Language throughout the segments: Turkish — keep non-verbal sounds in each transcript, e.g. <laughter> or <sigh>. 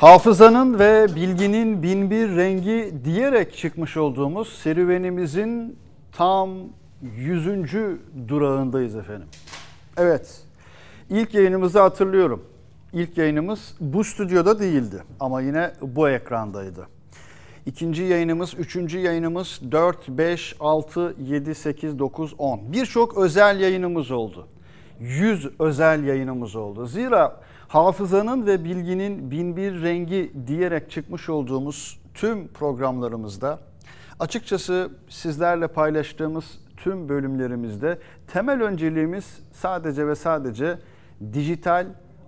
Hafızanın ve bilginin binbir rengi diyerek çıkmış olduğumuz serüvenimizin tam 100. durağındayız efendim. Evet, ilk yayınımızı hatırlıyorum. İlk yayınımız bu stüdyoda değildi ama yine bu ekrandaydı. İkinci yayınımız, üçüncü yayınımız 4, 5, 6, 7, 8, 9, 10. Birçok özel yayınımız oldu. 100 özel yayınımız oldu. Zira Hafızanın ve bilginin binbir rengi diyerek çıkmış olduğumuz tüm programlarımızda açıkçası sizlerle paylaştığımız tüm bölümlerimizde temel önceliğimiz sadece ve sadece dijital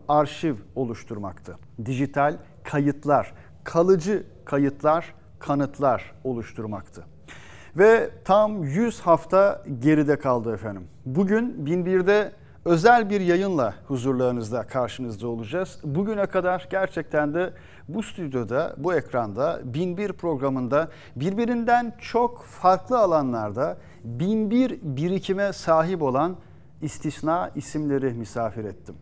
arşiv oluşturmaktı. Dijital kayıtlar, kalıcı kayıtlar, kanıtlar oluşturmaktı. Ve tam 100 hafta geride kaldı efendim. Bugün 1001'de özel bir yayınla huzurlarınızda karşınızda olacağız. Bugüne kadar gerçekten de bu stüdyoda, bu ekranda 1001 programında birbirinden çok farklı alanlarda 1001 birikime sahip olan istisna isimleri misafir ettim.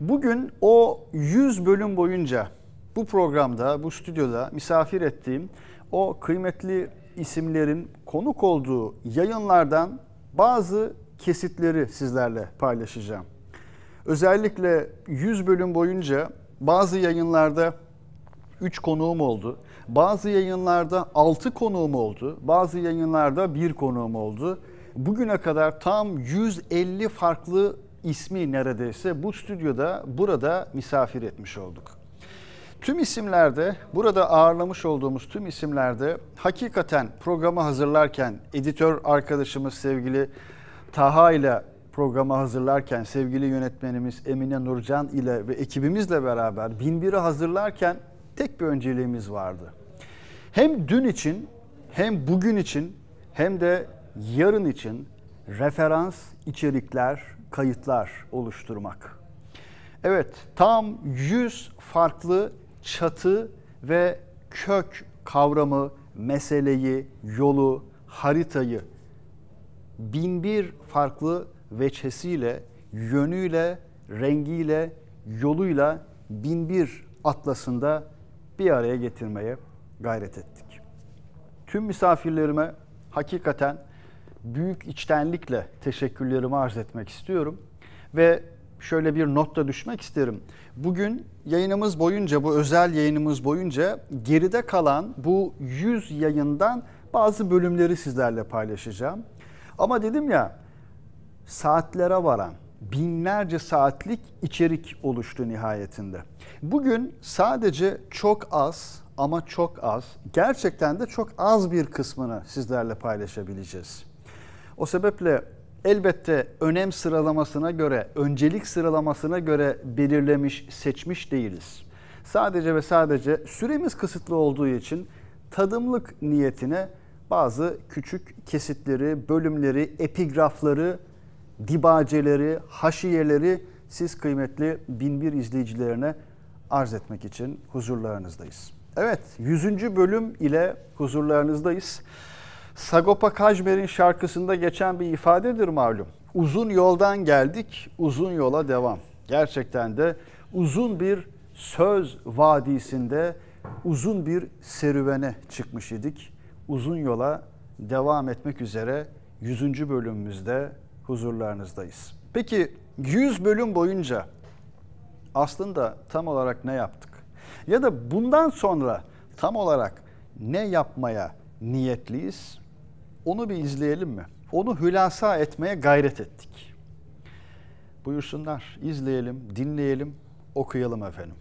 Bugün o 100 bölüm boyunca bu programda, bu stüdyoda misafir ettiğim o kıymetli isimlerin konuk olduğu yayınlardan bazı kesitleri sizlerle paylaşacağım. Özellikle 100 bölüm boyunca bazı yayınlarda 3 konuğum oldu. Bazı yayınlarda 6 konuğum oldu. Bazı yayınlarda 1 konuğum oldu. Bugüne kadar tam 150 farklı ismi neredeyse bu stüdyoda burada misafir etmiş olduk. Tüm isimlerde, burada ağırlamış olduğumuz tüm isimlerde hakikaten programı hazırlarken editör arkadaşımız sevgili Taha ile programı hazırlarken sevgili yönetmenimiz Emine Nurcan ile ve ekibimizle beraber bin biri hazırlarken tek bir önceliğimiz vardı. Hem dün için hem bugün için hem de yarın için referans içerikler, kayıtlar oluşturmak. Evet, tam 100 farklı çatı ve kök kavramı, meseleyi, yolu, haritayı Bin bir farklı veçesiyle, yönüyle, rengiyle, yoluyla bin bir atlasında bir araya getirmeye gayret ettik. Tüm misafirlerime hakikaten büyük içtenlikle teşekkürlerimi arz etmek istiyorum ve şöyle bir not da düşmek isterim. Bugün yayınımız boyunca, bu özel yayınımız boyunca geride kalan bu 100 yayından bazı bölümleri sizlerle paylaşacağım. Ama dedim ya saatlere varan binlerce saatlik içerik oluştu nihayetinde. Bugün sadece çok az ama çok az, gerçekten de çok az bir kısmını sizlerle paylaşabileceğiz. O sebeple elbette önem sıralamasına göre, öncelik sıralamasına göre belirlemiş, seçmiş değiliz. Sadece ve sadece süremiz kısıtlı olduğu için tadımlık niyetine bazı küçük kesitleri, bölümleri, epigrafları, dibaceleri, haşiyeleri siz kıymetli 1001 izleyicilerine arz etmek için huzurlarınızdayız. Evet 100. bölüm ile huzurlarınızdayız. Sagopa Kajmer'in şarkısında geçen bir ifadedir malum. Uzun yoldan geldik, uzun yola devam. Gerçekten de uzun bir söz vadisinde uzun bir serüvene çıkmış idik uzun yola devam etmek üzere 100. bölümümüzde huzurlarınızdayız. Peki 100 bölüm boyunca aslında tam olarak ne yaptık? Ya da bundan sonra tam olarak ne yapmaya niyetliyiz? Onu bir izleyelim mi? Onu hülasa etmeye gayret ettik. Buyursunlar, izleyelim, dinleyelim, okuyalım efendim.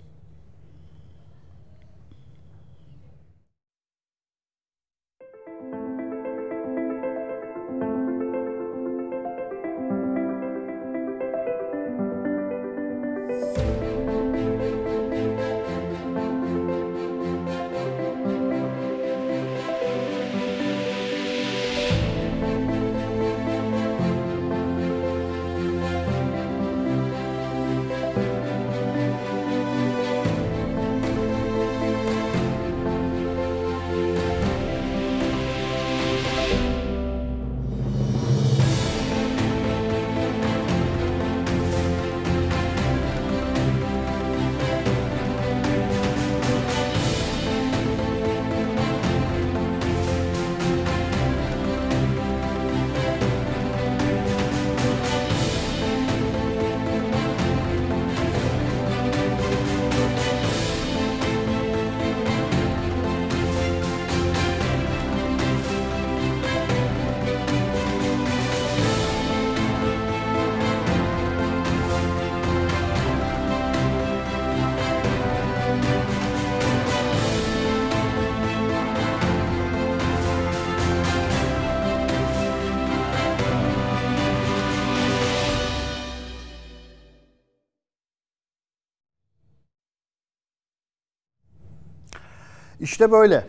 İşte böyle.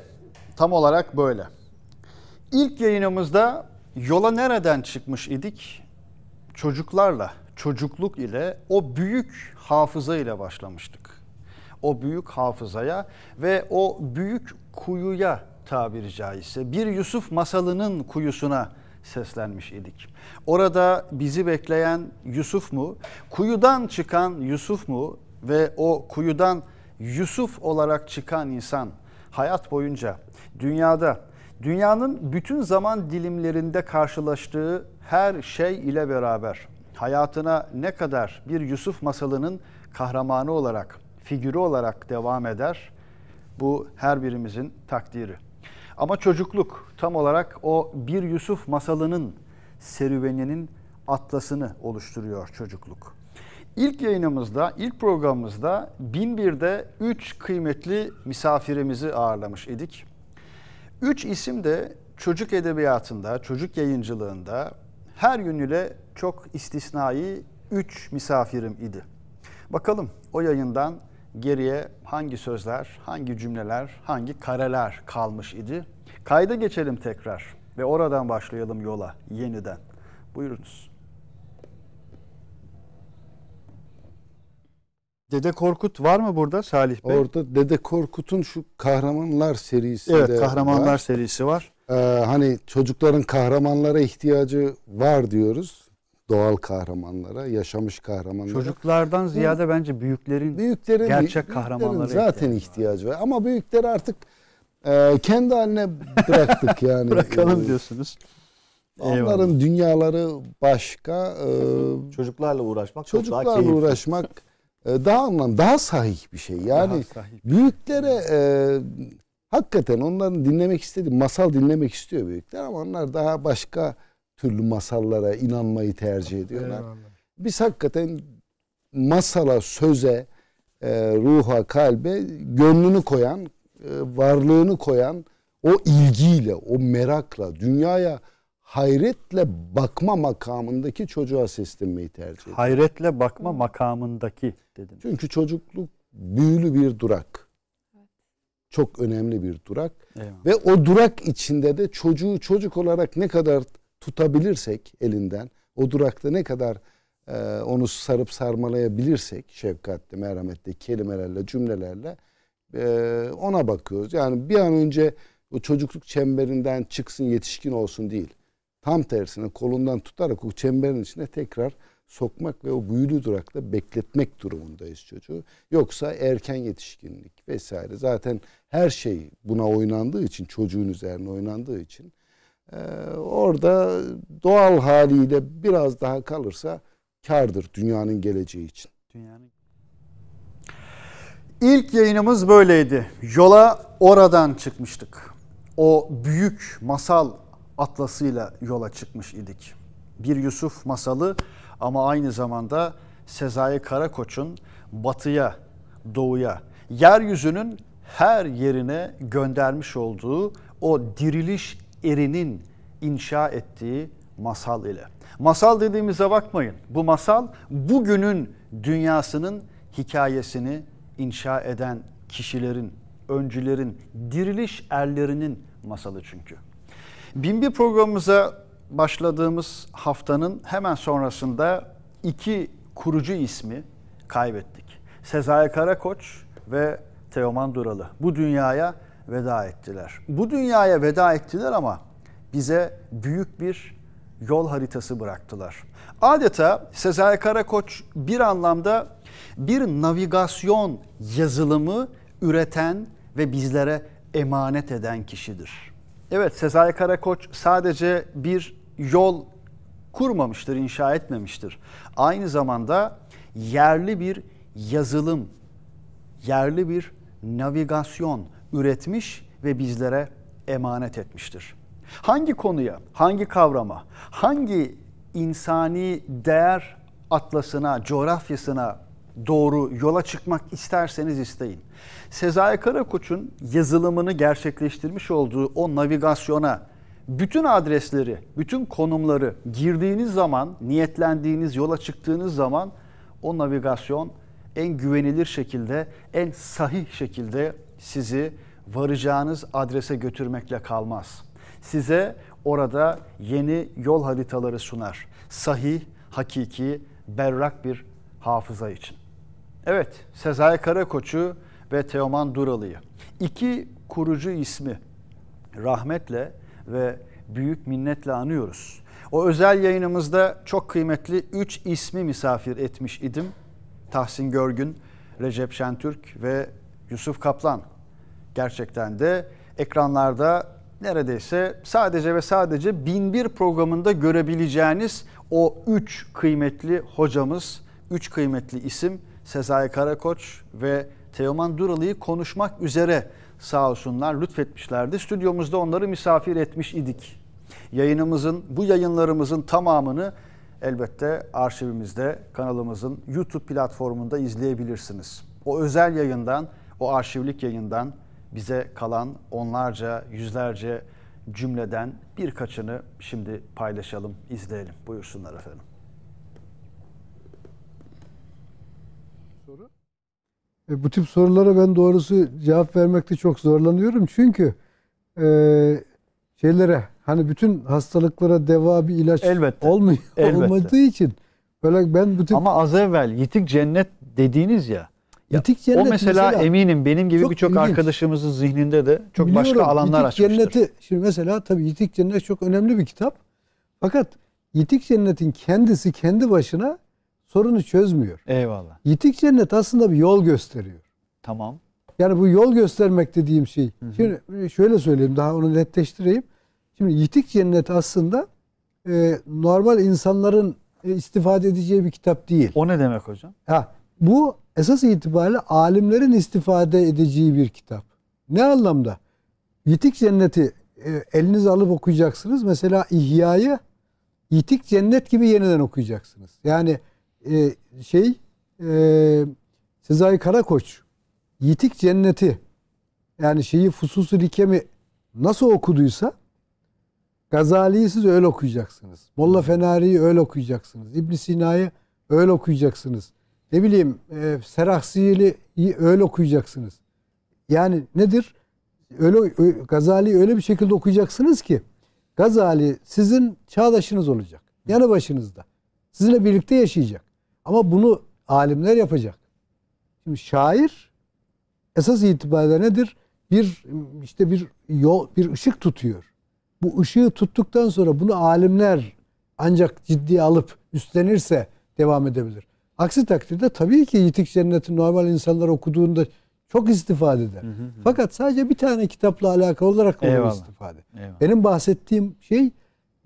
Tam olarak böyle. İlk yayınımızda yola nereden çıkmış idik? Çocuklarla, çocukluk ile o büyük hafıza ile başlamıştık. O büyük hafızaya ve o büyük kuyuya tabiri caizse bir Yusuf masalının kuyusuna seslenmiş idik. Orada bizi bekleyen Yusuf mu, kuyudan çıkan Yusuf mu ve o kuyudan Yusuf olarak çıkan insan hayat boyunca dünyada dünyanın bütün zaman dilimlerinde karşılaştığı her şey ile beraber hayatına ne kadar bir Yusuf masalının kahramanı olarak, figürü olarak devam eder? Bu her birimizin takdiri. Ama çocukluk tam olarak o bir Yusuf masalının serüveninin atlasını oluşturuyor çocukluk. İlk yayınımızda, ilk programımızda 1001'de 3 kıymetli misafirimizi ağırlamış idik. 3 isim de çocuk edebiyatında, çocuk yayıncılığında her yönüyle çok istisnai 3 misafirim idi. Bakalım o yayından geriye hangi sözler, hangi cümleler, hangi kareler kalmış idi? Kayda geçelim tekrar ve oradan başlayalım yola yeniden. Buyurunuz. Dede Korkut var mı burada Salih Bey? Orada Dede Korkut'un şu Kahramanlar serisi Evet Kahramanlar var. serisi var. Ee, hani çocukların kahramanlara ihtiyacı var diyoruz. Doğal kahramanlara, yaşamış kahramanlara. Çocuklardan ziyade Hı. bence büyüklerin büyüklerin gerçek kahramanlara zaten ihtiyacı var. var. Ama büyükler artık e, kendi haline bıraktık yani. <laughs> Bırakalım ee, diyorsunuz. Onların Eyvallah. dünyaları başka. Ee, çocuklarla uğraşmak çocuklarla çok daha keyifli. uğraşmak <laughs> Ee, daha anlam, daha sahih bir şey. Yani şey. büyüklere e, hakikaten onların dinlemek istedi masal dinlemek istiyor büyükler ama onlar daha başka türlü masallara inanmayı tercih ediyorlar. Biz hakikaten masala, söze, e, ruha, kalbe gönlünü koyan, e, varlığını koyan o ilgiyle, o merakla, dünyaya hayretle bakma makamındaki çocuğa seslenmeyi tercih ediyor. Hayretle bakma makamındaki dedim. Çünkü çocukluk büyülü bir durak. Çok önemli bir durak. Eyvallah. Ve o durak içinde de çocuğu çocuk olarak ne kadar tutabilirsek elinden, o durakta ne kadar e, onu sarıp sarmalayabilirsek şefkatle, merhametle, kelimelerle, cümlelerle e, ona bakıyoruz. Yani bir an önce o çocukluk çemberinden çıksın, yetişkin olsun değil Tam tersine kolundan tutarak o çemberin içine tekrar sokmak ve o büyülü durakta bekletmek durumundayız çocuğu. Yoksa erken yetişkinlik vesaire. Zaten her şey buna oynandığı için, çocuğun üzerine oynandığı için e, orada doğal haliyle biraz daha kalırsa kardır dünyanın geleceği için. Dünyanın İlk yayınımız böyleydi. Yola oradan çıkmıştık. O büyük masal atlasıyla yola çıkmış idik. Bir Yusuf masalı ama aynı zamanda Sezai Karakoç'un batıya, doğuya, yeryüzünün her yerine göndermiş olduğu o diriliş erinin inşa ettiği masal ile. Masal dediğimize bakmayın. Bu masal bugünün dünyasının hikayesini inşa eden kişilerin, öncülerin, diriliş erlerinin masalı çünkü. Binbir programımıza başladığımız haftanın hemen sonrasında iki kurucu ismi kaybettik. Sezai Karakoç ve Teoman Duralı. Bu dünyaya veda ettiler. Bu dünyaya veda ettiler ama bize büyük bir yol haritası bıraktılar. Adeta Sezai Karakoç bir anlamda bir navigasyon yazılımı üreten ve bizlere emanet eden kişidir. Evet Sezai Karakoç sadece bir yol kurmamıştır, inşa etmemiştir. Aynı zamanda yerli bir yazılım, yerli bir navigasyon üretmiş ve bizlere emanet etmiştir. Hangi konuya, hangi kavrama, hangi insani değer atlasına, coğrafyasına doğru yola çıkmak isterseniz isteyin. Sezai Karakoç'un yazılımını gerçekleştirmiş olduğu o navigasyona bütün adresleri, bütün konumları girdiğiniz zaman, niyetlendiğiniz, yola çıktığınız zaman o navigasyon en güvenilir şekilde, en sahih şekilde sizi varacağınız adrese götürmekle kalmaz. Size orada yeni yol haritaları sunar. Sahih, hakiki, berrak bir hafıza için. Evet, Sezai Karakoç'u ve Teoman Duralı'yı. İki kurucu ismi rahmetle ve büyük minnetle anıyoruz. O özel yayınımızda çok kıymetli üç ismi misafir etmiş idim. Tahsin Görgün, Recep Şentürk ve Yusuf Kaplan. Gerçekten de ekranlarda neredeyse sadece ve sadece 1001 programında görebileceğiniz o üç kıymetli hocamız, üç kıymetli isim Sezai Karakoç ve Teoman Duralı'yı konuşmak üzere sağ olsunlar lütfetmişlerdi. Stüdyomuzda onları misafir etmiş idik. Yayınımızın, bu yayınlarımızın tamamını elbette arşivimizde kanalımızın YouTube platformunda izleyebilirsiniz. O özel yayından, o arşivlik yayından bize kalan onlarca, yüzlerce cümleden birkaçını şimdi paylaşalım, izleyelim. Buyursunlar efendim. E, bu tip sorulara ben doğrusu cevap vermekte çok zorlanıyorum. Çünkü e, şeylere hani bütün hastalıklara deva bir ilaç elbette, olmuyor, <laughs> elbette. olmadığı için böyle ben bu tip... Ama az evvel yitik cennet dediğiniz ya. Yitik cennet o mesela, mesela eminim benim gibi birçok arkadaşımızın zihninde de çok başka alanlar yitik açmıştır. Cenneti, şimdi mesela tabii Yitik Cennet çok önemli bir kitap. Fakat Yitik Cennet'in kendisi kendi başına sorunu çözmüyor. Eyvallah. Yitik cennet aslında bir yol gösteriyor. Tamam. Yani bu yol göstermek dediğim şey. Hı hı. Şimdi şöyle söyleyeyim daha onu netleştireyim. Şimdi yitik cennet aslında e, normal insanların e, istifade edeceği bir kitap değil. O ne demek hocam? Ha, bu esas itibariyle alimlerin istifade edeceği bir kitap. Ne anlamda? Yitik cenneti e, eliniz alıp okuyacaksınız. Mesela İhya'yı Yitik cennet gibi yeniden okuyacaksınız. Yani e, şey e, Sezai Karakoç Yitik Cenneti yani şeyi Fususu Likemi nasıl okuduysa Gazali'yi siz öyle okuyacaksınız. Molla hmm. Fenari'yi öyle okuyacaksınız. ibn Sina'yı öyle okuyacaksınız. Ne bileyim e, Serahsiyeli'yi öyle okuyacaksınız. Yani nedir? Öyle Gazali'yi öyle bir şekilde okuyacaksınız ki Gazali sizin çağdaşınız olacak. Yanı başınızda. Sizinle birlikte yaşayacak. Ama bunu alimler yapacak. Şimdi şair esas itibariyle nedir? Bir işte bir yol, bir ışık tutuyor. Bu ışığı tuttuktan sonra bunu alimler ancak ciddiye alıp üstlenirse devam edebilir. Aksi takdirde tabii ki Yitik Cennet'i normal insanlar okuduğunda çok istifade eder. Hı hı hı. Fakat sadece bir tane kitapla alakalı olarak onu istifade. Eyvallah. Benim bahsettiğim şey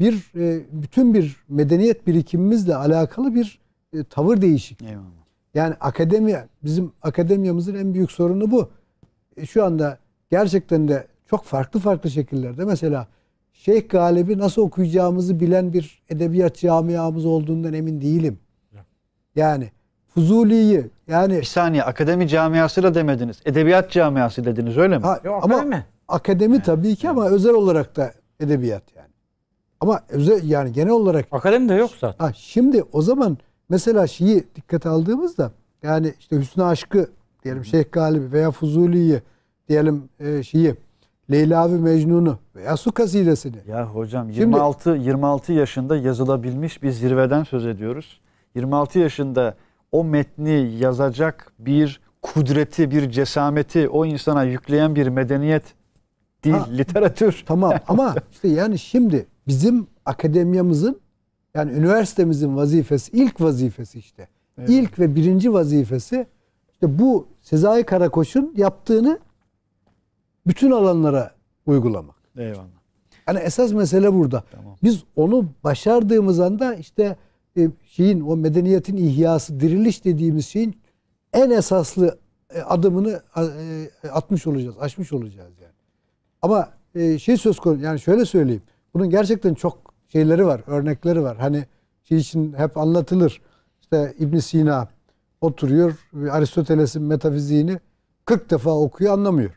bir e, bütün bir medeniyet birikimimizle alakalı bir e, tavır değişik. Eyvallah. Yani akademi bizim akademiyamızın en büyük sorunu bu. E, şu anda gerçekten de çok farklı farklı şekillerde mesela Şeyh Galip'i nasıl okuyacağımızı bilen bir edebiyat camiamız olduğundan emin değilim. Yani Fuzuli'yi yani... Bir saniye akademi camiasıyla demediniz. Edebiyat camiası dediniz öyle mi? Ha, Yok, ama akademi. Akademi yani, tabii ki ama özel olarak da edebiyat yani. Ama özel yani genel olarak... Akademi de yoksa. zaten. Ha, şimdi o zaman Mesela Şii dikkate aldığımızda yani işte Hüsnü Aşkı diyelim Şeyh Galibi veya Fuzuli'yi diyelim e, Şii Leyla ve Mecnun'u veya su kasidesini. Ya hocam 26 Şimdi, 26 yaşında yazılabilmiş bir zirveden söz ediyoruz. 26 yaşında o metni yazacak bir kudreti, bir cesameti o insana yükleyen bir medeniyet değil, ha, literatür. Tamam <laughs> ama işte yani şimdi bizim akademiyamızın yani üniversitemizin vazifesi, ilk vazifesi işte. Evet. İlk ve birinci vazifesi işte bu Sezai Karakoç'un yaptığını bütün alanlara uygulamak. Eyvallah. Yani esas mesele burada. Tamam. Biz onu başardığımız anda işte e, şeyin o medeniyetin ihyası, diriliş dediğimiz şeyin en esaslı e, adımını e, atmış olacağız, açmış olacağız yani. Ama şey söz konusu yani şöyle söyleyeyim. Bunun gerçekten çok şeyleri var, örnekleri var. Hani şey için hep anlatılır. İşte İbn Sina oturuyor Aristoteles'in metafiziğini 40 defa okuyor anlamıyor.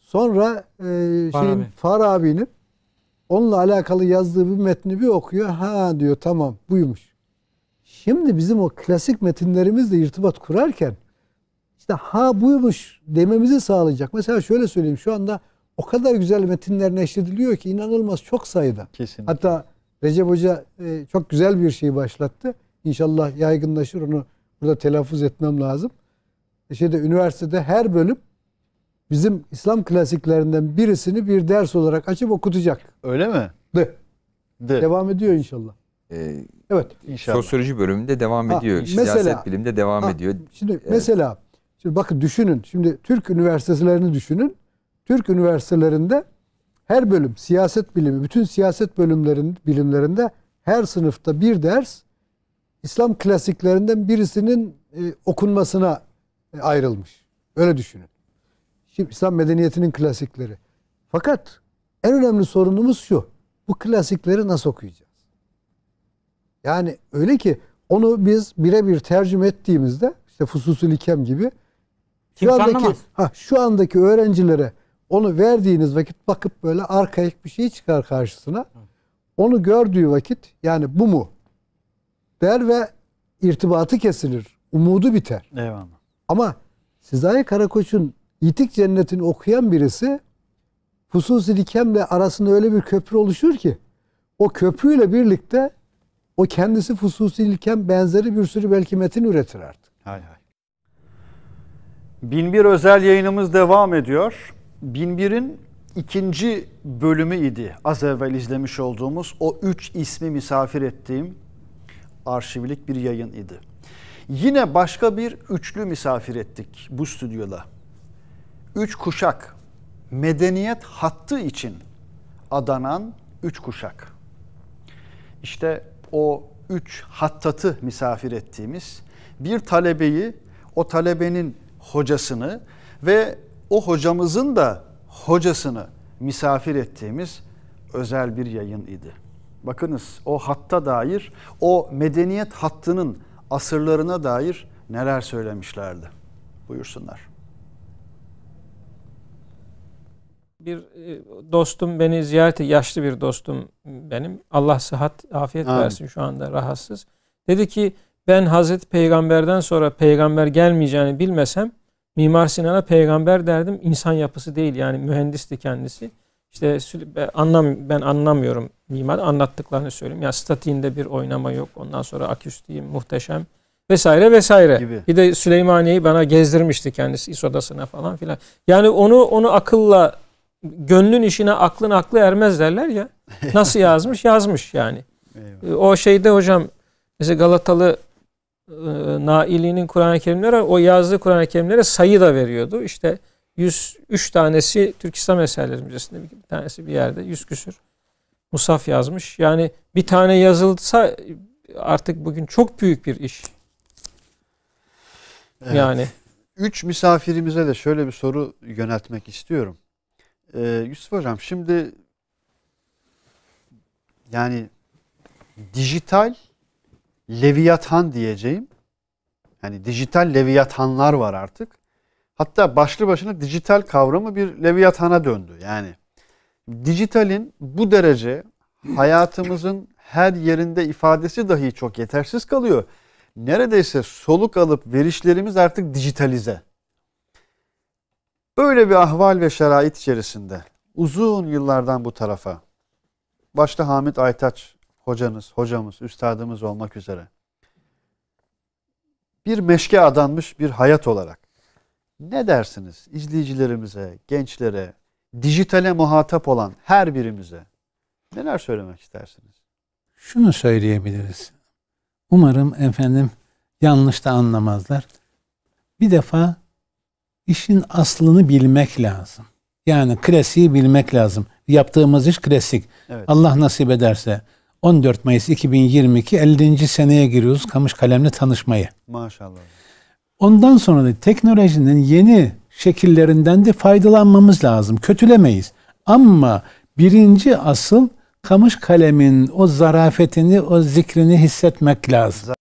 Sonra e, şeyin Farabi'nin onunla alakalı yazdığı bir metni bir okuyor. Ha diyor tamam buymuş. Şimdi bizim o klasik metinlerimizle irtibat kurarken işte ha buymuş dememizi sağlayacak. Mesela şöyle söyleyeyim şu anda o kadar güzel metinler neşrediliyor ki inanılmaz çok sayıda. Kesinlikle. Hatta Recep Hoca e, çok güzel bir şey başlattı. İnşallah yaygınlaşır onu burada telaffuz etmem lazım. E, şeyde üniversitede her bölüm bizim İslam klasiklerinden birisini bir ders olarak açıp okutacak. Öyle mi? De. De. Devam ediyor inşallah. Ee, evet. inşallah. Sosyoloji bölümünde devam ha, ediyor. Mesela, Siyaset bilimde devam ha, ediyor. Şimdi evet. mesela şimdi bakın düşünün. Şimdi Türk üniversitelerini düşünün. Türk üniversitelerinde her bölüm siyaset bilimi, bütün siyaset bölümlerin bilimlerinde her sınıfta bir ders İslam klasiklerinden birisinin e, okunmasına e, ayrılmış. Öyle düşünün. Şimdi İslam medeniyetinin klasikleri. Fakat en önemli sorunumuz şu. Bu klasikleri nasıl okuyacağız? Yani öyle ki onu biz birebir tercüme ettiğimizde işte Fususul İkem gibi şu andaki, ha, şu andaki öğrencilere onu verdiğiniz vakit bakıp böyle arkaik bir şey çıkar karşısına. Onu gördüğü vakit yani bu mu der ve irtibatı kesilir. Umudu biter. Eyvallah. Ama Sezai Karakoç'un itik Cennet'ini okuyan birisi hususi dikemle arasında öyle bir köprü oluşur ki o köprüyle birlikte o kendisi hususi ilkem benzeri bir sürü belki metin üretir artık. Hay hay. Bin bir özel yayınımız devam ediyor. 1001'in ikinci bölümü idi. Az evvel izlemiş olduğumuz o üç ismi misafir ettiğim arşivlik bir yayın idi. Yine başka bir üçlü misafir ettik bu stüdyoda. Üç kuşak medeniyet hattı için adanan üç kuşak. İşte o üç hattatı misafir ettiğimiz bir talebeyi, o talebenin hocasını ve o hocamızın da hocasını misafir ettiğimiz özel bir yayın idi. Bakınız o hatta dair, o medeniyet hattının asırlarına dair neler söylemişlerdi. Buyursunlar. bir e, dostum beni ziyaret yaşlı bir dostum benim. Allah sıhhat, afiyet Amin. versin şu anda rahatsız. Dedi ki ben Hazreti Peygamber'den sonra peygamber gelmeyeceğini bilmesem Mimar Sinan'a peygamber derdim. insan yapısı değil yani mühendisti kendisi. İşte anlam ben anlamıyorum mimar anlattıklarını söyleyeyim. Ya yani statiğinde bir oynama yok. Ondan sonra aküstiği muhteşem vesaire vesaire. Gibi. Bir de Süleymaniye'yi bana gezdirmişti kendisi İS odasına falan filan. Yani onu onu akılla gönlün işine aklın aklı ermez derler ya. <laughs> Nasıl yazmış? Yazmış yani. Eyvallah. E, o şeyde hocam mesela Galatalı ee, Naili'nin Kur'an-ı Kerimlere o yazdığı Kur'an-ı Kerimlere sayı da veriyordu. İşte 103 tanesi Türk İslam Eserleri Müzesi'nde bir tanesi bir yerde 100 küsür musaf yazmış. Yani bir tane yazılsa artık bugün çok büyük bir iş. Evet. Yani üç misafirimize de şöyle bir soru yöneltmek istiyorum. Ee, Yusuf Hocam şimdi yani dijital Leviathan diyeceğim. Yani dijital leviathanlar var artık. Hatta başlı başına dijital kavramı bir leviathana döndü. Yani dijitalin bu derece hayatımızın her yerinde ifadesi dahi çok yetersiz kalıyor. Neredeyse soluk alıp verişlerimiz artık dijitalize. Böyle bir ahval ve şerait içerisinde uzun yıllardan bu tarafa başta Hamit Aytaç hocanız, hocamız, üstadımız olmak üzere bir meşke adanmış bir hayat olarak ne dersiniz izleyicilerimize, gençlere, dijitale muhatap olan her birimize neler söylemek istersiniz? Şunu söyleyebiliriz. Umarım efendim yanlış da anlamazlar. Bir defa işin aslını bilmek lazım. Yani klasiği bilmek lazım. Yaptığımız iş klasik. Evet. Allah nasip ederse 14 Mayıs 2022 50. seneye giriyoruz Kamış Kalem'le tanışmayı. Maşallah. Ondan sonra da teknolojinin yeni şekillerinden de faydalanmamız lazım. Kötülemeyiz. Ama birinci asıl Kamış Kalem'in o zarafetini, o zikrini hissetmek lazım.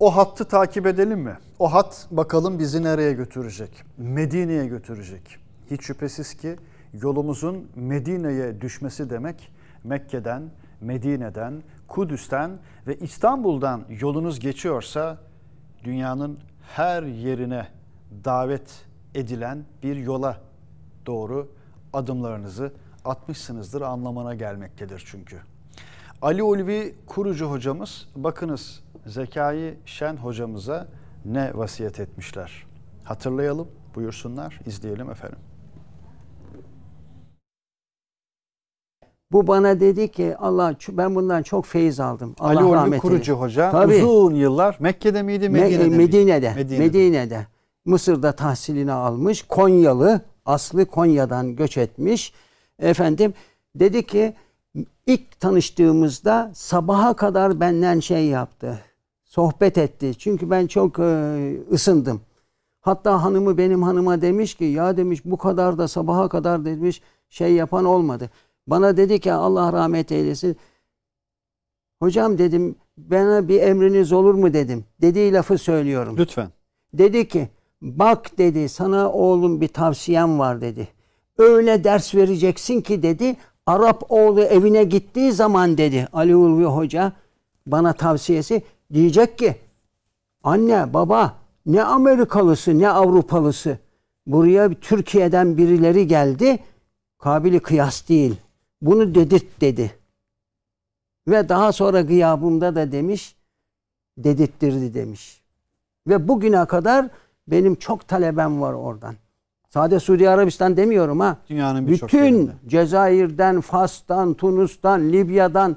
O hattı takip edelim mi? O hat bakalım bizi nereye götürecek? Medine'ye götürecek. Hiç şüphesiz ki yolumuzun Medine'ye düşmesi demek Mekke'den, Medine'den, Kudüs'ten ve İstanbul'dan yolunuz geçiyorsa dünyanın her yerine davet edilen bir yola doğru adımlarınızı atmışsınızdır anlamına gelmektedir çünkü. Ali Ulvi kurucu hocamız bakınız Zekai Şen hocamıza ne vasiyet etmişler. Hatırlayalım, buyursunlar, izleyelim efendim. Bu bana dedi ki Allah ben bundan çok feyiz aldım. Allah Ali Ulvi Kurucu Hoca Tabii. uzun yıllar Mekke'de miydi Medine'de Me- Medine'de, miydi? Medine'de. Medine'de. Mısır'da tahsilini almış. Konyalı aslı Konya'dan göç etmiş. Efendim dedi ki ilk tanıştığımızda sabaha kadar benden şey yaptı. Sohbet etti. Çünkü ben çok e, ısındım. Hatta hanımı benim hanıma demiş ki ya demiş bu kadar da sabaha kadar demiş şey yapan olmadı. Bana dedi ki Allah rahmet eylesin. Hocam dedim bana bir emriniz olur mu dedim. Dediği lafı söylüyorum. Lütfen. Dedi ki bak dedi sana oğlum bir tavsiyem var dedi. Öyle ders vereceksin ki dedi Arap oğlu evine gittiği zaman dedi Ali Ulvi Hoca bana tavsiyesi diyecek ki anne baba ne Amerikalısı ne Avrupalısı buraya Türkiye'den birileri geldi kabili kıyas değil bunu dedirt dedi. Ve daha sonra gıyabımda da demiş, dedirttirdi demiş. Ve bugüne kadar benim çok talebem var oradan. sadece Suudi Arabistan demiyorum ha. Dünyanın Bütün yerinde. Cezayir'den, Fas'tan, Tunus'tan, Libya'dan,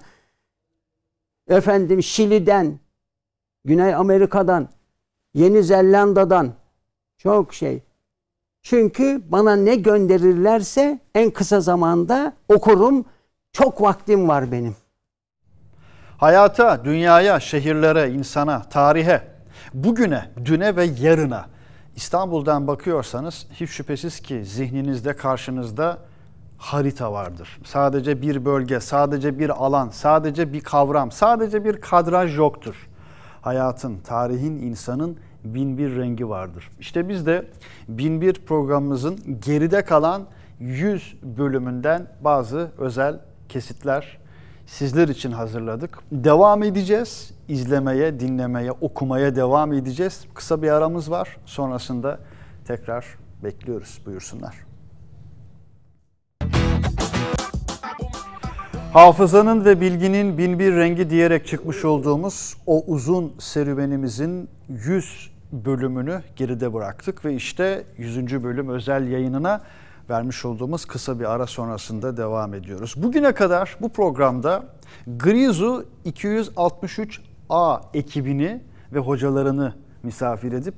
efendim Şili'den, Güney Amerika'dan, Yeni Zelanda'dan çok şey. Çünkü bana ne gönderirlerse en kısa zamanda okurum. Çok vaktim var benim. Hayata, dünyaya, şehirlere, insana, tarihe, bugüne, düne ve yarına İstanbul'dan bakıyorsanız hiç şüphesiz ki zihninizde karşınızda harita vardır. Sadece bir bölge, sadece bir alan, sadece bir kavram, sadece bir kadraj yoktur. Hayatın, tarihin, insanın binbir rengi vardır. İşte biz de binbir programımızın geride kalan 100 bölümünden bazı özel kesitler sizler için hazırladık. Devam edeceğiz. izlemeye, dinlemeye, okumaya devam edeceğiz. Kısa bir aramız var. Sonrasında tekrar bekliyoruz. Buyursunlar. Hafızanın ve bilginin bin bir rengi diyerek çıkmış olduğumuz o uzun serüvenimizin 100 bölümünü geride bıraktık ve işte 100. bölüm özel yayınına vermiş olduğumuz kısa bir ara sonrasında devam ediyoruz. Bugüne kadar bu programda Grizu 263A ekibini ve hocalarını misafir edip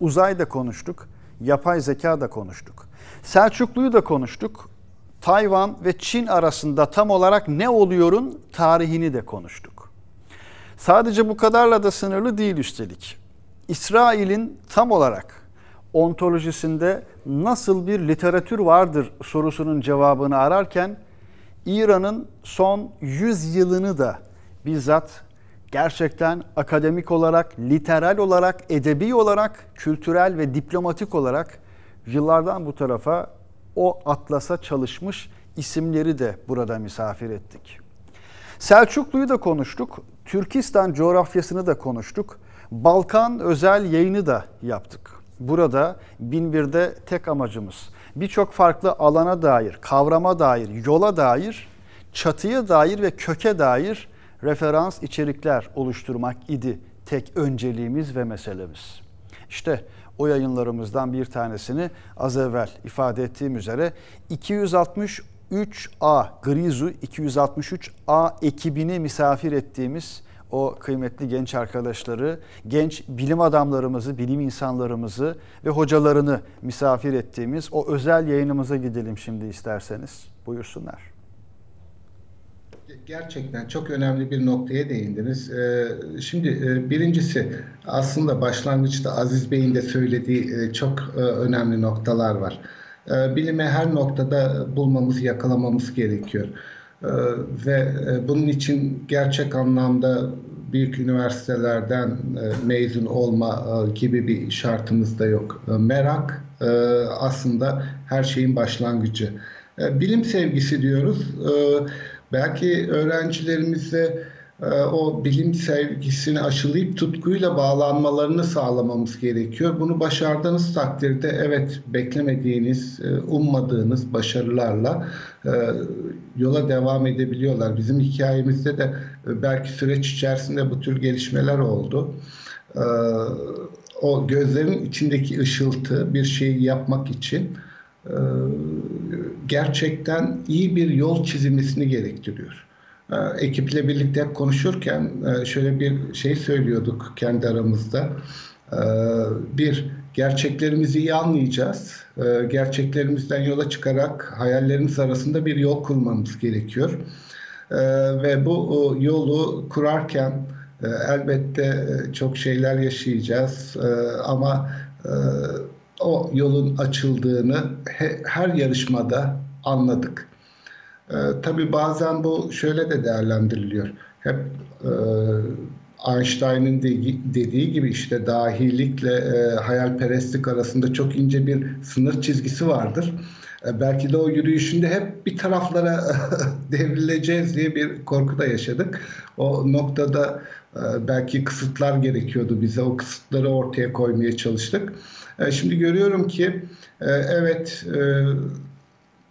uzayda konuştuk, yapay zeka da konuştuk. Selçuklu'yu da konuştuk. Tayvan ve Çin arasında tam olarak ne oluyorun tarihini de konuştuk. Sadece bu kadarla da sınırlı değil üstelik. İsrail'in tam olarak ontolojisinde nasıl bir literatür vardır sorusunun cevabını ararken İran'ın son 100 yılını da bizzat gerçekten akademik olarak, literal olarak, edebi olarak, kültürel ve diplomatik olarak yıllardan bu tarafa o atlasa çalışmış isimleri de burada misafir ettik. Selçuklu'yu da konuştuk, Türkistan coğrafyasını da konuştuk. Balkan özel yayını da yaptık. Burada 1001'de tek amacımız birçok farklı alana dair, kavrama dair, yola dair, çatıya dair ve köke dair referans içerikler oluşturmak idi tek önceliğimiz ve meselemiz. İşte o yayınlarımızdan bir tanesini az evvel ifade ettiğim üzere 263A Grizu 263A ekibini misafir ettiğimiz o kıymetli genç arkadaşları, genç bilim adamlarımızı, bilim insanlarımızı ve hocalarını misafir ettiğimiz o özel yayınımıza gidelim şimdi isterseniz. Buyursunlar. Gerçekten çok önemli bir noktaya değindiniz. Ee, şimdi e, birincisi aslında başlangıçta Aziz Bey'in de söylediği e, çok e, önemli noktalar var. Ee, Bilime her noktada bulmamız, yakalamamız gerekiyor. Ee, ve e, bunun için gerçek anlamda büyük üniversitelerden e, mezun olma e, gibi bir şartımız da yok. Merak aslında her şeyin başlangıcı. Bilim sevgisi diyoruz. Belki öğrencilerimize ee, o bilim sevgisini aşılayıp tutkuyla bağlanmalarını sağlamamız gerekiyor. Bunu başardığınız takdirde evet beklemediğiniz, e, ummadığınız başarılarla e, yola devam edebiliyorlar. Bizim hikayemizde de e, belki süreç içerisinde bu tür gelişmeler oldu. Ee, o gözlerin içindeki ışıltı bir şeyi yapmak için gerçekten iyi bir yol çizilmesini gerektiriyor. Ee, ekiple birlikte konuşurken e, şöyle bir şey söylüyorduk kendi aramızda. Ee, bir, gerçeklerimizi iyi anlayacağız. Ee, gerçeklerimizden yola çıkarak hayallerimiz arasında bir yol kurmamız gerekiyor. Ve bu e, yolu kurarken e, elbette çok şeyler yaşayacağız ama o yolun açıldığını her yarışmada anladık. E, tabii bazen bu şöyle de değerlendiriliyor. Hep e, Einstein'ın de, dediği gibi işte dahilikle e, hayalperestlik arasında çok ince bir sınır çizgisi vardır. E, belki de o yürüyüşünde hep bir taraflara <laughs> devrileceğiz diye bir korku da yaşadık. O noktada e, belki kısıtlar gerekiyordu bize. O kısıtları ortaya koymaya çalıştık. E, şimdi görüyorum ki e, evet e,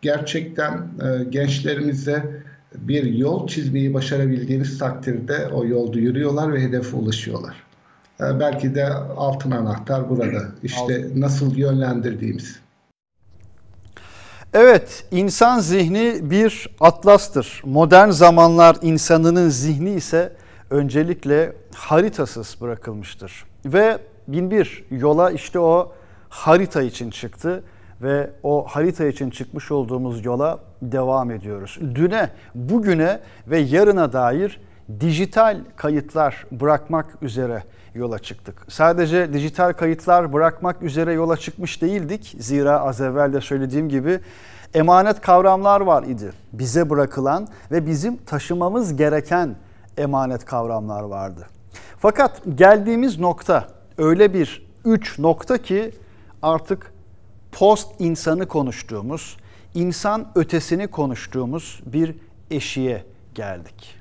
gerçekten e, gençlerimize bir yol çizmeyi başarabildiğiniz takdirde o yolda yürüyorlar ve hedefe ulaşıyorlar. E, belki de altın anahtar burada. İşte nasıl yönlendirdiğimiz. Evet insan zihni bir atlastır. Modern zamanlar insanının zihni ise öncelikle haritasız bırakılmıştır. Ve 1001 yola işte o harita için çıktı ve o harita için çıkmış olduğumuz yola devam ediyoruz. Düne, bugüne ve yarına dair dijital kayıtlar bırakmak üzere yola çıktık. Sadece dijital kayıtlar bırakmak üzere yola çıkmış değildik. Zira az evvel de söylediğim gibi emanet kavramlar var idi. Bize bırakılan ve bizim taşımamız gereken emanet kavramlar vardı. Fakat geldiğimiz nokta öyle bir üç nokta ki artık post insanı konuştuğumuz, insan ötesini konuştuğumuz bir eşiğe geldik.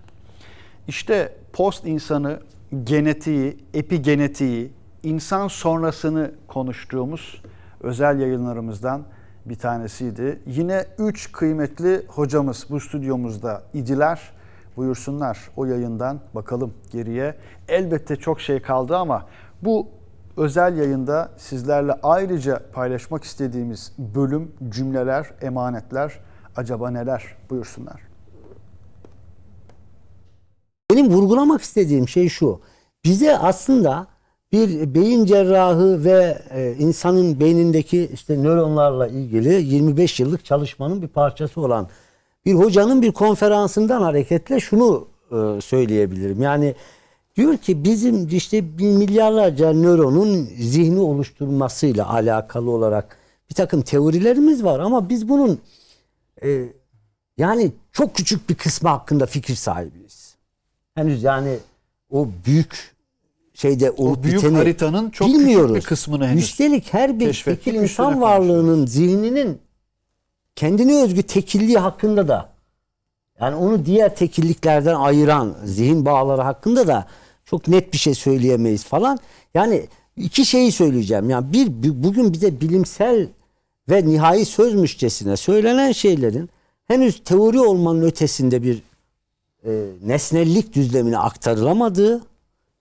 İşte post insanı genetiği, epigenetiği, insan sonrasını konuştuğumuz özel yayınlarımızdan bir tanesiydi. Yine üç kıymetli hocamız bu stüdyomuzda idiler. Buyursunlar o yayından bakalım geriye. Elbette çok şey kaldı ama bu özel yayında sizlerle ayrıca paylaşmak istediğimiz bölüm, cümleler, emanetler acaba neler buyursunlar. Benim vurgulamak istediğim şey şu. Bize aslında bir beyin cerrahı ve e, insanın beynindeki işte nöronlarla ilgili 25 yıllık çalışmanın bir parçası olan bir hocanın bir konferansından hareketle şunu e, söyleyebilirim. Yani Diyor ki bizim işte milyarlarca nöronun zihni oluşturmasıyla alakalı olarak bir takım teorilerimiz var ama biz bunun e, yani çok küçük bir kısmı hakkında fikir sahibiyiz. Henüz yani o büyük şeyde olup o büyük haritanın çok bilmiyoruz. küçük bir kısmını henüz. Üstelik her bir tekil insan varlığının zihninin kendine özgü tekilliği hakkında da yani onu diğer tekilliklerden ayıran zihin bağları hakkında da çok net bir şey söyleyemeyiz falan. Yani iki şeyi söyleyeceğim. Yani bir bugün bize bilimsel ve nihai sözmüşçesine söylenen şeylerin henüz teori olmanın ötesinde bir e, nesnellik düzlemine aktarılamadığı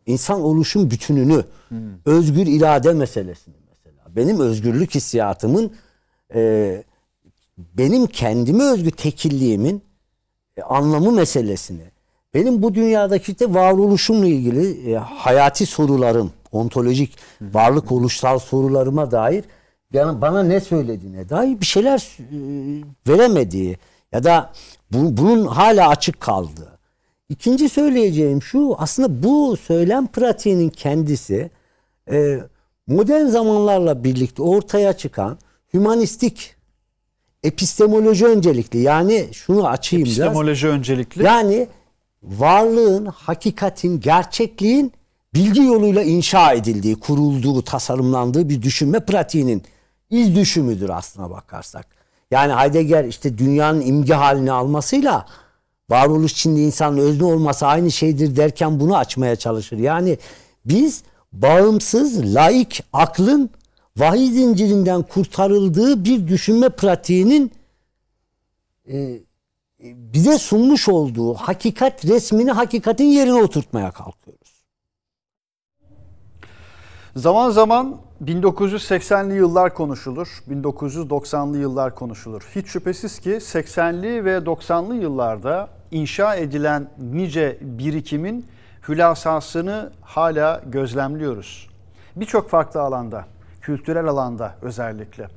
insan oluşun bütününü hmm. özgür irade meselesini mesela benim özgürlük hissiyatımın e, benim kendime özgü tekilliğimin e, anlamı meselesini benim bu dünyadaki de varoluşumla ilgili e, hayati sorularım, ontolojik varlık oluşsal sorularıma dair yani bana ne söylediğine dair bir şeyler e, veremediği ya da bu, bunun hala açık kaldı. İkinci söyleyeceğim şu aslında bu söylem pratiğinin kendisi e, modern zamanlarla birlikte ortaya çıkan hümanistik epistemoloji öncelikli yani şunu açayım epistemoloji biraz. Epistemoloji öncelikli. Yani varlığın, hakikatin, gerçekliğin bilgi yoluyla inşa edildiği, kurulduğu, tasarımlandığı bir düşünme pratiğinin iz düşümüdür aslına bakarsak. Yani Heidegger işte dünyanın imge halini almasıyla varoluş içinde insanın özne olması aynı şeydir derken bunu açmaya çalışır. Yani biz bağımsız, laik aklın vahiy zincirinden kurtarıldığı bir düşünme pratiğinin e, bize sunmuş olduğu hakikat resmini hakikatin yerine oturtmaya kalkıyoruz. Zaman zaman 1980'li yıllar konuşulur, 1990'lı yıllar konuşulur. Hiç şüphesiz ki 80'li ve 90'lı yıllarda inşa edilen nice birikimin hülasasını hala gözlemliyoruz. Birçok farklı alanda, kültürel alanda özellikle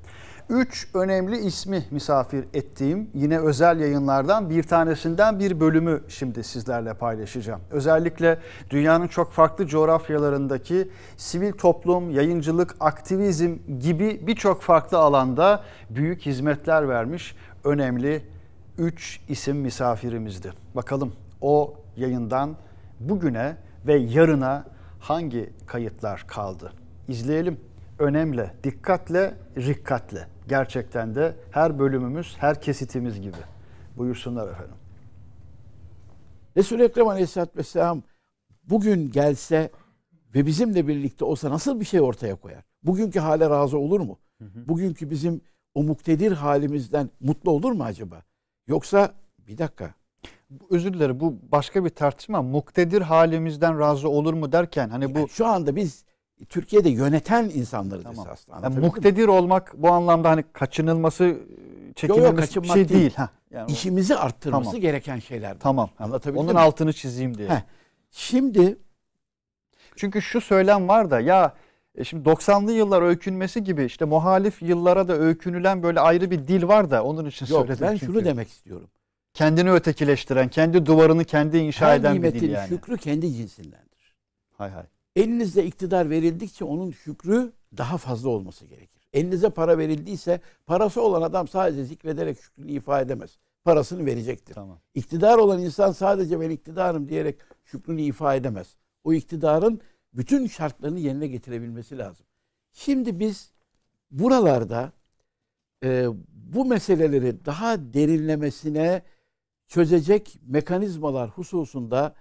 üç önemli ismi misafir ettiğim yine özel yayınlardan bir tanesinden bir bölümü şimdi sizlerle paylaşacağım. Özellikle dünyanın çok farklı coğrafyalarındaki sivil toplum, yayıncılık, aktivizm gibi birçok farklı alanda büyük hizmetler vermiş önemli üç isim misafirimizdi. Bakalım o yayından bugüne ve yarına hangi kayıtlar kaldı? İzleyelim önemli, dikkatle, rikkatle gerçekten de her bölümümüz, her kesitimiz gibi. Buyursunlar efendim. Resul-i Ekrem Aleyhisselatü Vesselam bugün gelse ve bizimle birlikte olsa nasıl bir şey ortaya koyar? Bugünkü hale razı olur mu? Hı hı. Bugünkü bizim o muktedir halimizden mutlu olur mu acaba? Yoksa bir dakika. Özür dilerim bu başka bir tartışma. Muktedir halimizden razı olur mu derken hani bu şu anda biz Türkiye'de yöneten insanlarız tamam. esasında. Yani muktedir mi? olmak bu anlamda hani kaçınılması e, çekinilmesi bir şey değil. değil. Ha. Yani İşimizi arttırması tamam. gereken şeyler. Tamam. Anlatabildim Onun mi? altını çizeyim diye. Heh. Şimdi çünkü şu söylem var da ya e, şimdi 90'lı yıllar öykünmesi gibi işte muhalif yıllara da öykünülen böyle ayrı bir dil var da onun için Yok, söyledim. ben çünkü. şunu demek istiyorum. Kendini ötekileştiren, kendi duvarını kendi inşa Her eden bir dil yani. Her nimetin şükrü kendi cinsindendir. Hay hay. Elinizde iktidar verildikçe onun şükrü daha fazla olması gerekir. Elinize para verildiyse parası olan adam sadece zikrederek şükrünü ifade edemez. Parasını verecektir. Tamam. İktidar olan insan sadece ben iktidarım diyerek şükrünü ifade edemez. O iktidarın bütün şartlarını yerine getirebilmesi lazım. Şimdi biz buralarda e, bu meseleleri daha derinlemesine çözecek mekanizmalar hususunda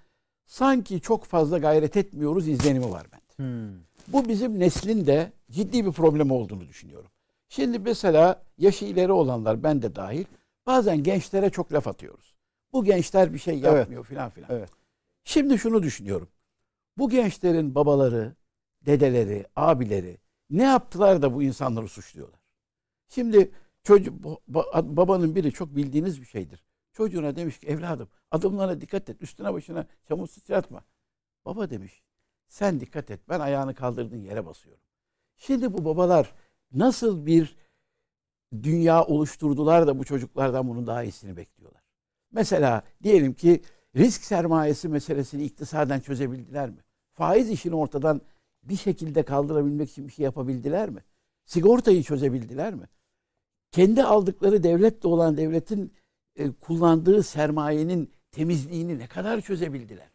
sanki çok fazla gayret etmiyoruz izlenimi var bende. Hmm. Bu bizim neslin de ciddi bir problemi olduğunu düşünüyorum. Şimdi mesela yaşı ileri olanlar ben de dahil bazen gençlere çok laf atıyoruz. Bu gençler bir şey yapmıyor evet. filan filan. Evet. Şimdi şunu düşünüyorum. Bu gençlerin babaları, dedeleri, abileri ne yaptılar da bu insanları suçluyorlar? Şimdi çocuk babanın biri çok bildiğiniz bir şeydir. Çocuğuna demiş ki evladım adımlarına dikkat et. Üstüne başına çamur sıçratma. Baba demiş sen dikkat et. Ben ayağını kaldırdığın yere basıyorum. Şimdi bu babalar nasıl bir dünya oluşturdular da bu çocuklardan bunun daha iyisini bekliyorlar. Mesela diyelim ki risk sermayesi meselesini iktisaden çözebildiler mi? Faiz işini ortadan bir şekilde kaldırabilmek için bir şey yapabildiler mi? Sigortayı çözebildiler mi? Kendi aldıkları devletle olan devletin e, kullandığı sermayenin temizliğini ne kadar çözebildiler?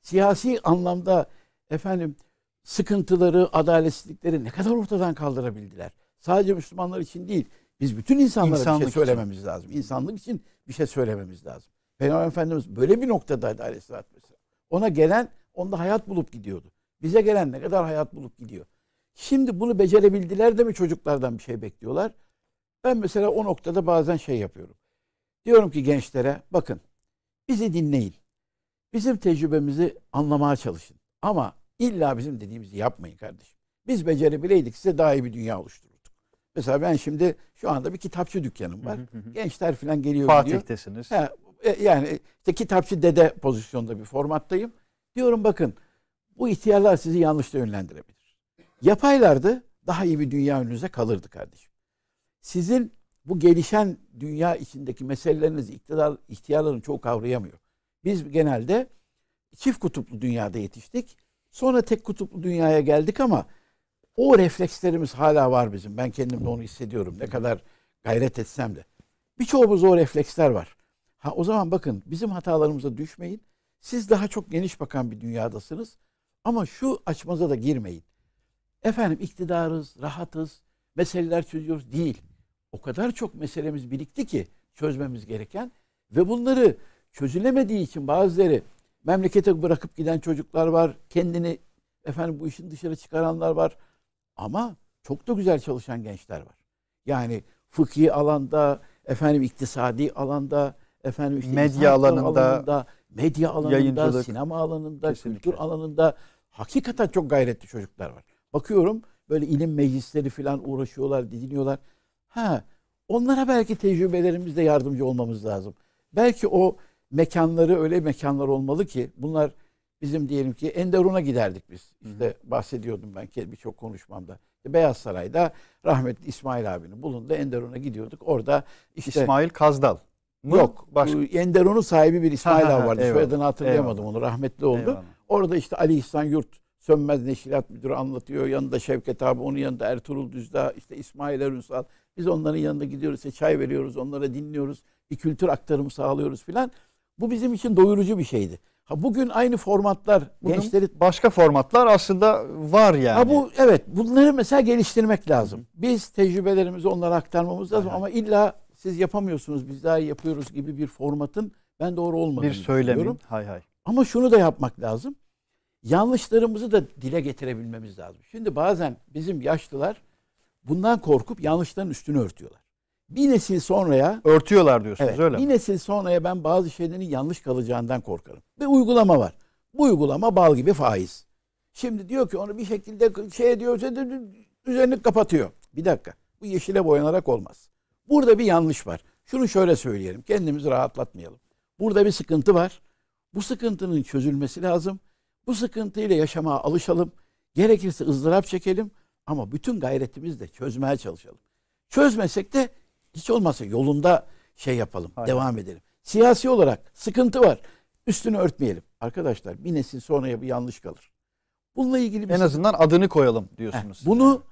Siyasi anlamda efendim sıkıntıları, adaletsizlikleri ne kadar ortadan kaldırabildiler? Sadece Müslümanlar için değil, biz bütün insanlara İnsanlık bir şey söylememiz için. lazım. İnsanlık için bir şey söylememiz lazım. Peygamber Efendimiz böyle bir noktadaydı aleyhissalatü vesselam. Ona gelen onda hayat bulup gidiyordu. Bize gelen ne kadar hayat bulup gidiyor. Şimdi bunu becerebildiler de mi çocuklardan bir şey bekliyorlar? Ben mesela o noktada bazen şey yapıyorum. Diyorum ki gençlere bakın bizi dinleyin. Bizim tecrübemizi anlamaya çalışın. Ama illa bizim dediğimizi yapmayın kardeşim. Biz becerebileydik size daha iyi bir dünya oluştururduk. Mesela ben şimdi şu anda bir kitapçı dükkanım var. Gençler falan geliyor Fatih'tesiniz. Diyor. Ha, e, yani işte kitapçı dede pozisyonda bir formattayım. Diyorum bakın bu ihtiyarlar sizi yanlış da yönlendirebilir. Yapaylardı daha iyi bir dünya önünüze kalırdı kardeşim. Sizin bu gelişen dünya içindeki meselelerinizi iktidar ihtiyarlarını çok kavrayamıyor. Biz genelde çift kutuplu dünyada yetiştik. Sonra tek kutuplu dünyaya geldik ama o reflekslerimiz hala var bizim. Ben kendimde onu hissediyorum. Ne kadar gayret etsem de. Birçoğumuz o refleksler var. Ha o zaman bakın bizim hatalarımıza düşmeyin. Siz daha çok geniş bakan bir dünyadasınız. Ama şu açmaza da girmeyin. Efendim iktidarız, rahatız, meseleler çözüyoruz değil o kadar çok meselemiz birikti ki çözmemiz gereken ve bunları çözülemediği için bazıları memlekete bırakıp giden çocuklar var. Kendini efendim bu işin dışarı çıkaranlar var. Ama çok da güzel çalışan gençler var. Yani fıkhi alanda, efendim iktisadi alanda, efendim işte medya alanında, alanında, medya alanında, sinema alanında, kesinlikle. kültür alanında hakikaten çok gayretli çocuklar var. Bakıyorum böyle ilim meclisleri falan uğraşıyorlar, didiniyorlar. Ha, onlara belki tecrübelerimizle yardımcı olmamız lazım. Belki o mekanları öyle mekanlar olmalı ki bunlar bizim diyelim ki Enderun'a giderdik biz. İşte bahsediyordum ben birçok konuşmamda. Beyaz Saray'da rahmetli İsmail abinin bulunduğu Enderun'a gidiyorduk. Orada işte İsmail Kazdal. Mı? Yok. Başka. Enderun'un sahibi bir İsmail ha, abi vardı. Eyvallah, Soyadını hatırlayamadım eyvallah. onu. Rahmetli oldu. Eyvallah. Orada işte Ali İhsan Yurt Sönmez Neşrilat Müdürü anlatıyor. Yanında Şevket abi, onun yanında Ertuğrul Düzdağ, işte İsmail Erünsal. Biz onların yanında gidiyoruz, işte çay veriyoruz, onlara dinliyoruz, bir kültür aktarımı sağlıyoruz filan. Bu bizim için doyurucu bir şeydi. Ha bugün aynı formatlar bugün gençleri başka formatlar aslında var yani. Ha bu evet bunları mesela geliştirmek lazım. Biz tecrübelerimizi onlara aktarmamız lazım evet. ama illa siz yapamıyorsunuz biz daha iyi yapıyoruz gibi bir formatın ben doğru olmadığını bir söylemiyorum. Hay hay. Ama şunu da yapmak lazım. Yanlışlarımızı da dile getirebilmemiz lazım. Şimdi bazen bizim yaşlılar Bundan korkup yanlışların üstünü örtüyorlar. Bir nesil sonraya... Örtüyorlar diyorsunuz evet, öyle mi? Bir nesil sonraya ben bazı şeylerin yanlış kalacağından korkarım. Bir uygulama var. Bu uygulama bal gibi faiz. Şimdi diyor ki onu bir şekilde şey diyor şey üzerini kapatıyor. Bir dakika. Bu yeşile boyanarak olmaz. Burada bir yanlış var. Şunu şöyle söyleyelim. Kendimizi rahatlatmayalım. Burada bir sıkıntı var. Bu sıkıntının çözülmesi lazım. Bu sıkıntıyla yaşamaya alışalım. Gerekirse ızdırap çekelim ama bütün gayretimizle çözmeye çalışalım. Çözmesek de hiç olmasa yolunda şey yapalım, Aynen. devam edelim. Siyasi olarak sıkıntı var. Üstünü örtmeyelim. Arkadaşlar bir nesil sonraya bir yanlış kalır. Bununla ilgili bir en şey- azından adını koyalım diyorsunuz. Heh, bunu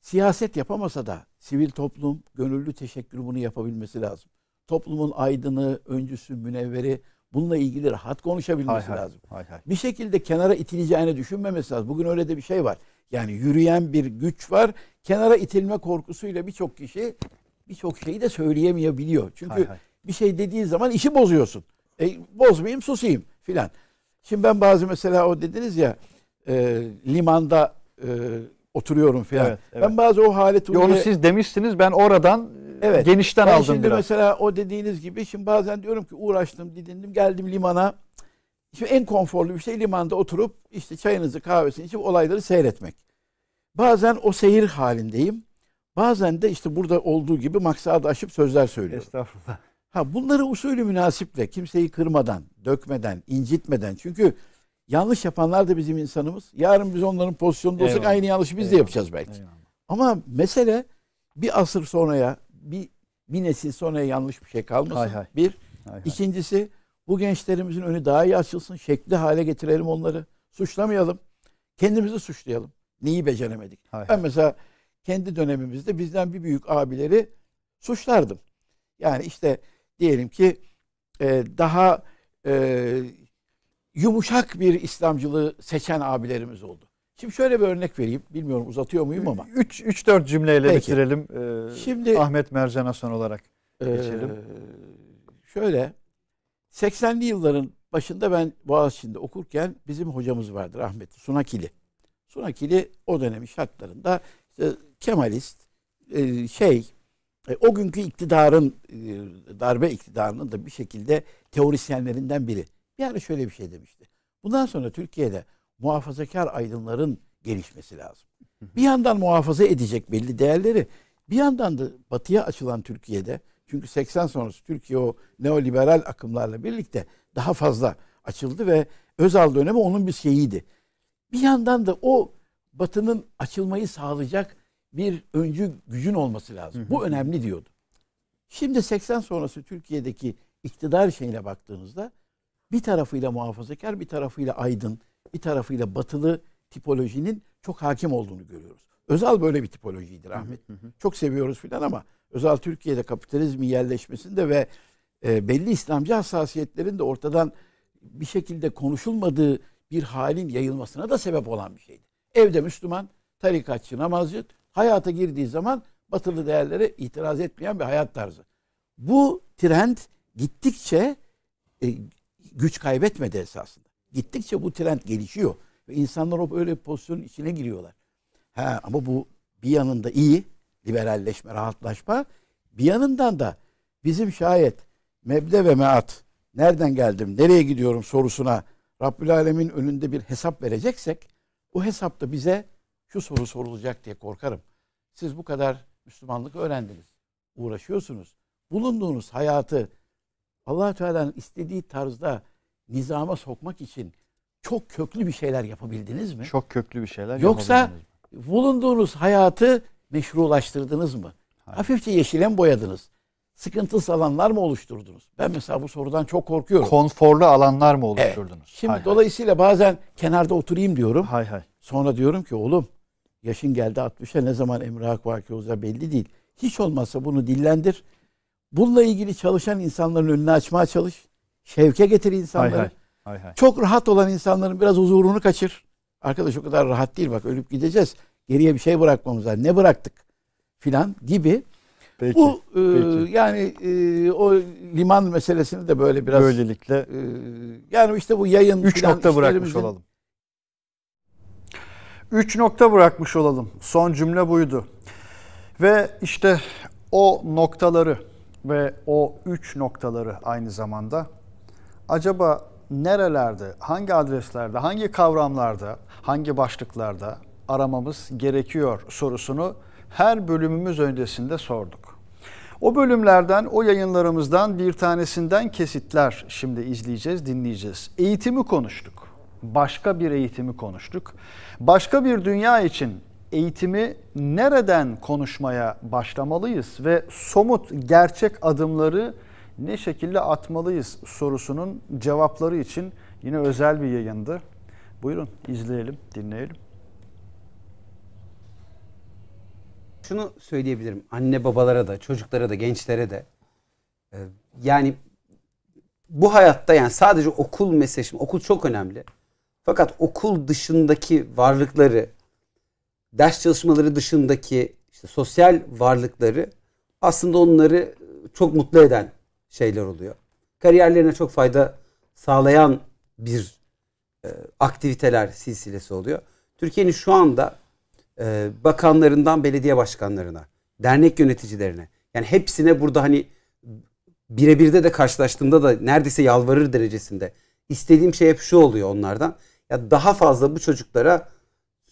siyaset yapamasa da sivil toplum gönüllü teşekkür bunu yapabilmesi lazım. Toplumun aydını, öncüsü, münevveri bununla ilgili rahat konuşabilmesi hay lazım. Hay, hay. Bir şekilde kenara itileceğini düşünmemesi lazım. Bugün öyle de bir şey var. Yani yürüyen bir güç var. Kenara itilme korkusuyla birçok kişi birçok şeyi de söyleyemeyebiliyor. Çünkü hay, hay. bir şey dediği zaman işi bozuyorsun. E, bozmayayım susayım filan. Şimdi ben bazı mesela o dediniz ya e, limanda e, oturuyorum filan. Evet, evet. Ben bazı o haleti... Onu siz demiştiniz ben oradan evet. genişten ben aldım şimdi biraz. mesela o dediğiniz gibi şimdi bazen diyorum ki uğraştım, didindim, geldim limana. Şimdi en konforlu bir şey limanda oturup işte çayınızı, kahvesini içip olayları seyretmek. Bazen o seyir halindeyim. Bazen de işte burada olduğu gibi maksadı aşıp sözler söylüyorum. Estağfurullah. Ha bunları usulü münasiple kimseyi kırmadan, dökmeden, incitmeden. Çünkü yanlış yapanlar da bizim insanımız. Yarın biz onların pozisyonunda olsak aynı yanlışı biz Eyvallah. de yapacağız belki. Eyvallah. Ama mesele bir asır sonraya bir, bir nesil sonra yanlış bir şey kalmasın. Hay hay. Bir. Hay hay. bu gençlerimizin önü daha iyi açılsın. Şekli hale getirelim onları. Suçlamayalım. Kendimizi suçlayalım. Neyi beceremedik? Hay ben hay. mesela kendi dönemimizde bizden bir büyük abileri suçlardım. Yani işte diyelim ki e, daha e, yumuşak bir İslamcılığı seçen abilerimiz oldu. Şimdi şöyle bir örnek vereyim. Bilmiyorum uzatıyor muyum ama. 3-4 cümleyle Peki. bitirelim. Ee, Şimdi, Ahmet Mercan'a son olarak ee, geçelim. Ee, şöyle 80'li yılların başında ben Boğaziçi'nde okurken bizim hocamız vardı Ahmet Sunakili. Sunakili o dönemin şartlarında işte Kemalist e, şey e, o günkü iktidarın e, darbe iktidarının da bir şekilde teorisyenlerinden biri. bir ara şöyle bir şey demişti. Bundan sonra Türkiye'de muhafazakar aydınların gelişmesi lazım. Bir yandan muhafaza edecek belli değerleri, bir yandan da batıya açılan Türkiye'de çünkü 80 sonrası Türkiye o neoliberal akımlarla birlikte daha fazla açıldı ve Özal dönemi onun bir şeyiydi. Bir yandan da o batının açılmayı sağlayacak bir öncü gücün olması lazım. Hı hı. Bu önemli diyordu. Şimdi 80 sonrası Türkiye'deki iktidar şeyine baktığınızda bir tarafıyla muhafazakar, bir tarafıyla aydın, bir tarafıyla batılı tipolojinin çok hakim olduğunu görüyoruz. Özal böyle bir tipolojidir Ahmet. Hı hı. Çok seviyoruz filan ama Özal Türkiye'de kapitalizmi yerleşmesinde ve e, belli İslamcı hassasiyetlerin de ortadan bir şekilde konuşulmadığı bir halin yayılmasına da sebep olan bir şeydi. Evde Müslüman, tarikatçı, namazcı hayata girdiği zaman batılı değerlere itiraz etmeyen bir hayat tarzı. Bu trend gittikçe e, güç kaybetmedi esasında gittikçe bu trend gelişiyor. Ve insanlar o böyle pozisyonun içine giriyorlar. Ha, ama bu bir yanında iyi, liberalleşme, rahatlaşma. Bir yanından da bizim şayet mebde ve meat, nereden geldim, nereye gidiyorum sorusuna Rabbül Alemin önünde bir hesap vereceksek, o hesapta bize şu soru sorulacak diye korkarım. Siz bu kadar Müslümanlık öğrendiniz, uğraşıyorsunuz. Bulunduğunuz hayatı allah Teala'nın istediği tarzda nizama sokmak için çok köklü bir şeyler yapabildiniz mi? Çok köklü bir şeyler Yoksa bulunduğunuz hayatı meşrulaştırdınız mı? Hayır. Hafifçe yeşilen boyadınız. Sıkıntısız alanlar mı oluşturdunuz? Ben mesela bu sorudan çok korkuyorum. Konforlu alanlar mı oluşturdunuz? Evet. Şimdi hay dolayısıyla hay. bazen kenarda oturayım diyorum. Hay hay. Sonra diyorum ki oğlum yaşın geldi 60'a ne zaman Emre Akvaki olacağı belli değil. Hiç olmazsa bunu dillendir. Bununla ilgili çalışan insanların önünü açmaya çalış şevke getir insanları. Hay hay. Hay hay. Çok rahat olan insanların biraz huzurunu kaçır. Arkadaş o kadar rahat değil bak ölüp gideceğiz. Geriye bir şey bırakmamız lazım. Ne bıraktık? Filan gibi. Peki, Bu e, peki. yani e, o liman meselesini de böyle biraz böylelikle e, yani işte bu yayın üç nokta bırakmış olalım. Üç nokta bırakmış olalım. Son cümle buydu. Ve işte o noktaları ve o üç noktaları aynı zamanda acaba nerelerde, hangi adreslerde, hangi kavramlarda, hangi başlıklarda aramamız gerekiyor sorusunu her bölümümüz öncesinde sorduk. O bölümlerden, o yayınlarımızdan bir tanesinden kesitler şimdi izleyeceğiz, dinleyeceğiz. Eğitimi konuştuk. Başka bir eğitimi konuştuk. Başka bir dünya için eğitimi nereden konuşmaya başlamalıyız ve somut gerçek adımları ne şekilde atmalıyız sorusunun cevapları için yine özel bir yayındı. Buyurun izleyelim, dinleyelim. Şunu söyleyebilirim anne babalara da, çocuklara da, gençlere de. Ee, yani bu hayatta yani sadece okul meselesi, okul çok önemli. Fakat okul dışındaki varlıkları, ders çalışmaları dışındaki işte sosyal varlıkları aslında onları çok mutlu eden şeyler oluyor. Kariyerlerine çok fayda sağlayan bir e, aktiviteler silsilesi oluyor. Türkiye'nin şu anda e, bakanlarından belediye başkanlarına, dernek yöneticilerine yani hepsine burada hani birebirde de karşılaştığımda da neredeyse yalvarır derecesinde istediğim şey hep şu oluyor onlardan. Ya daha fazla bu çocuklara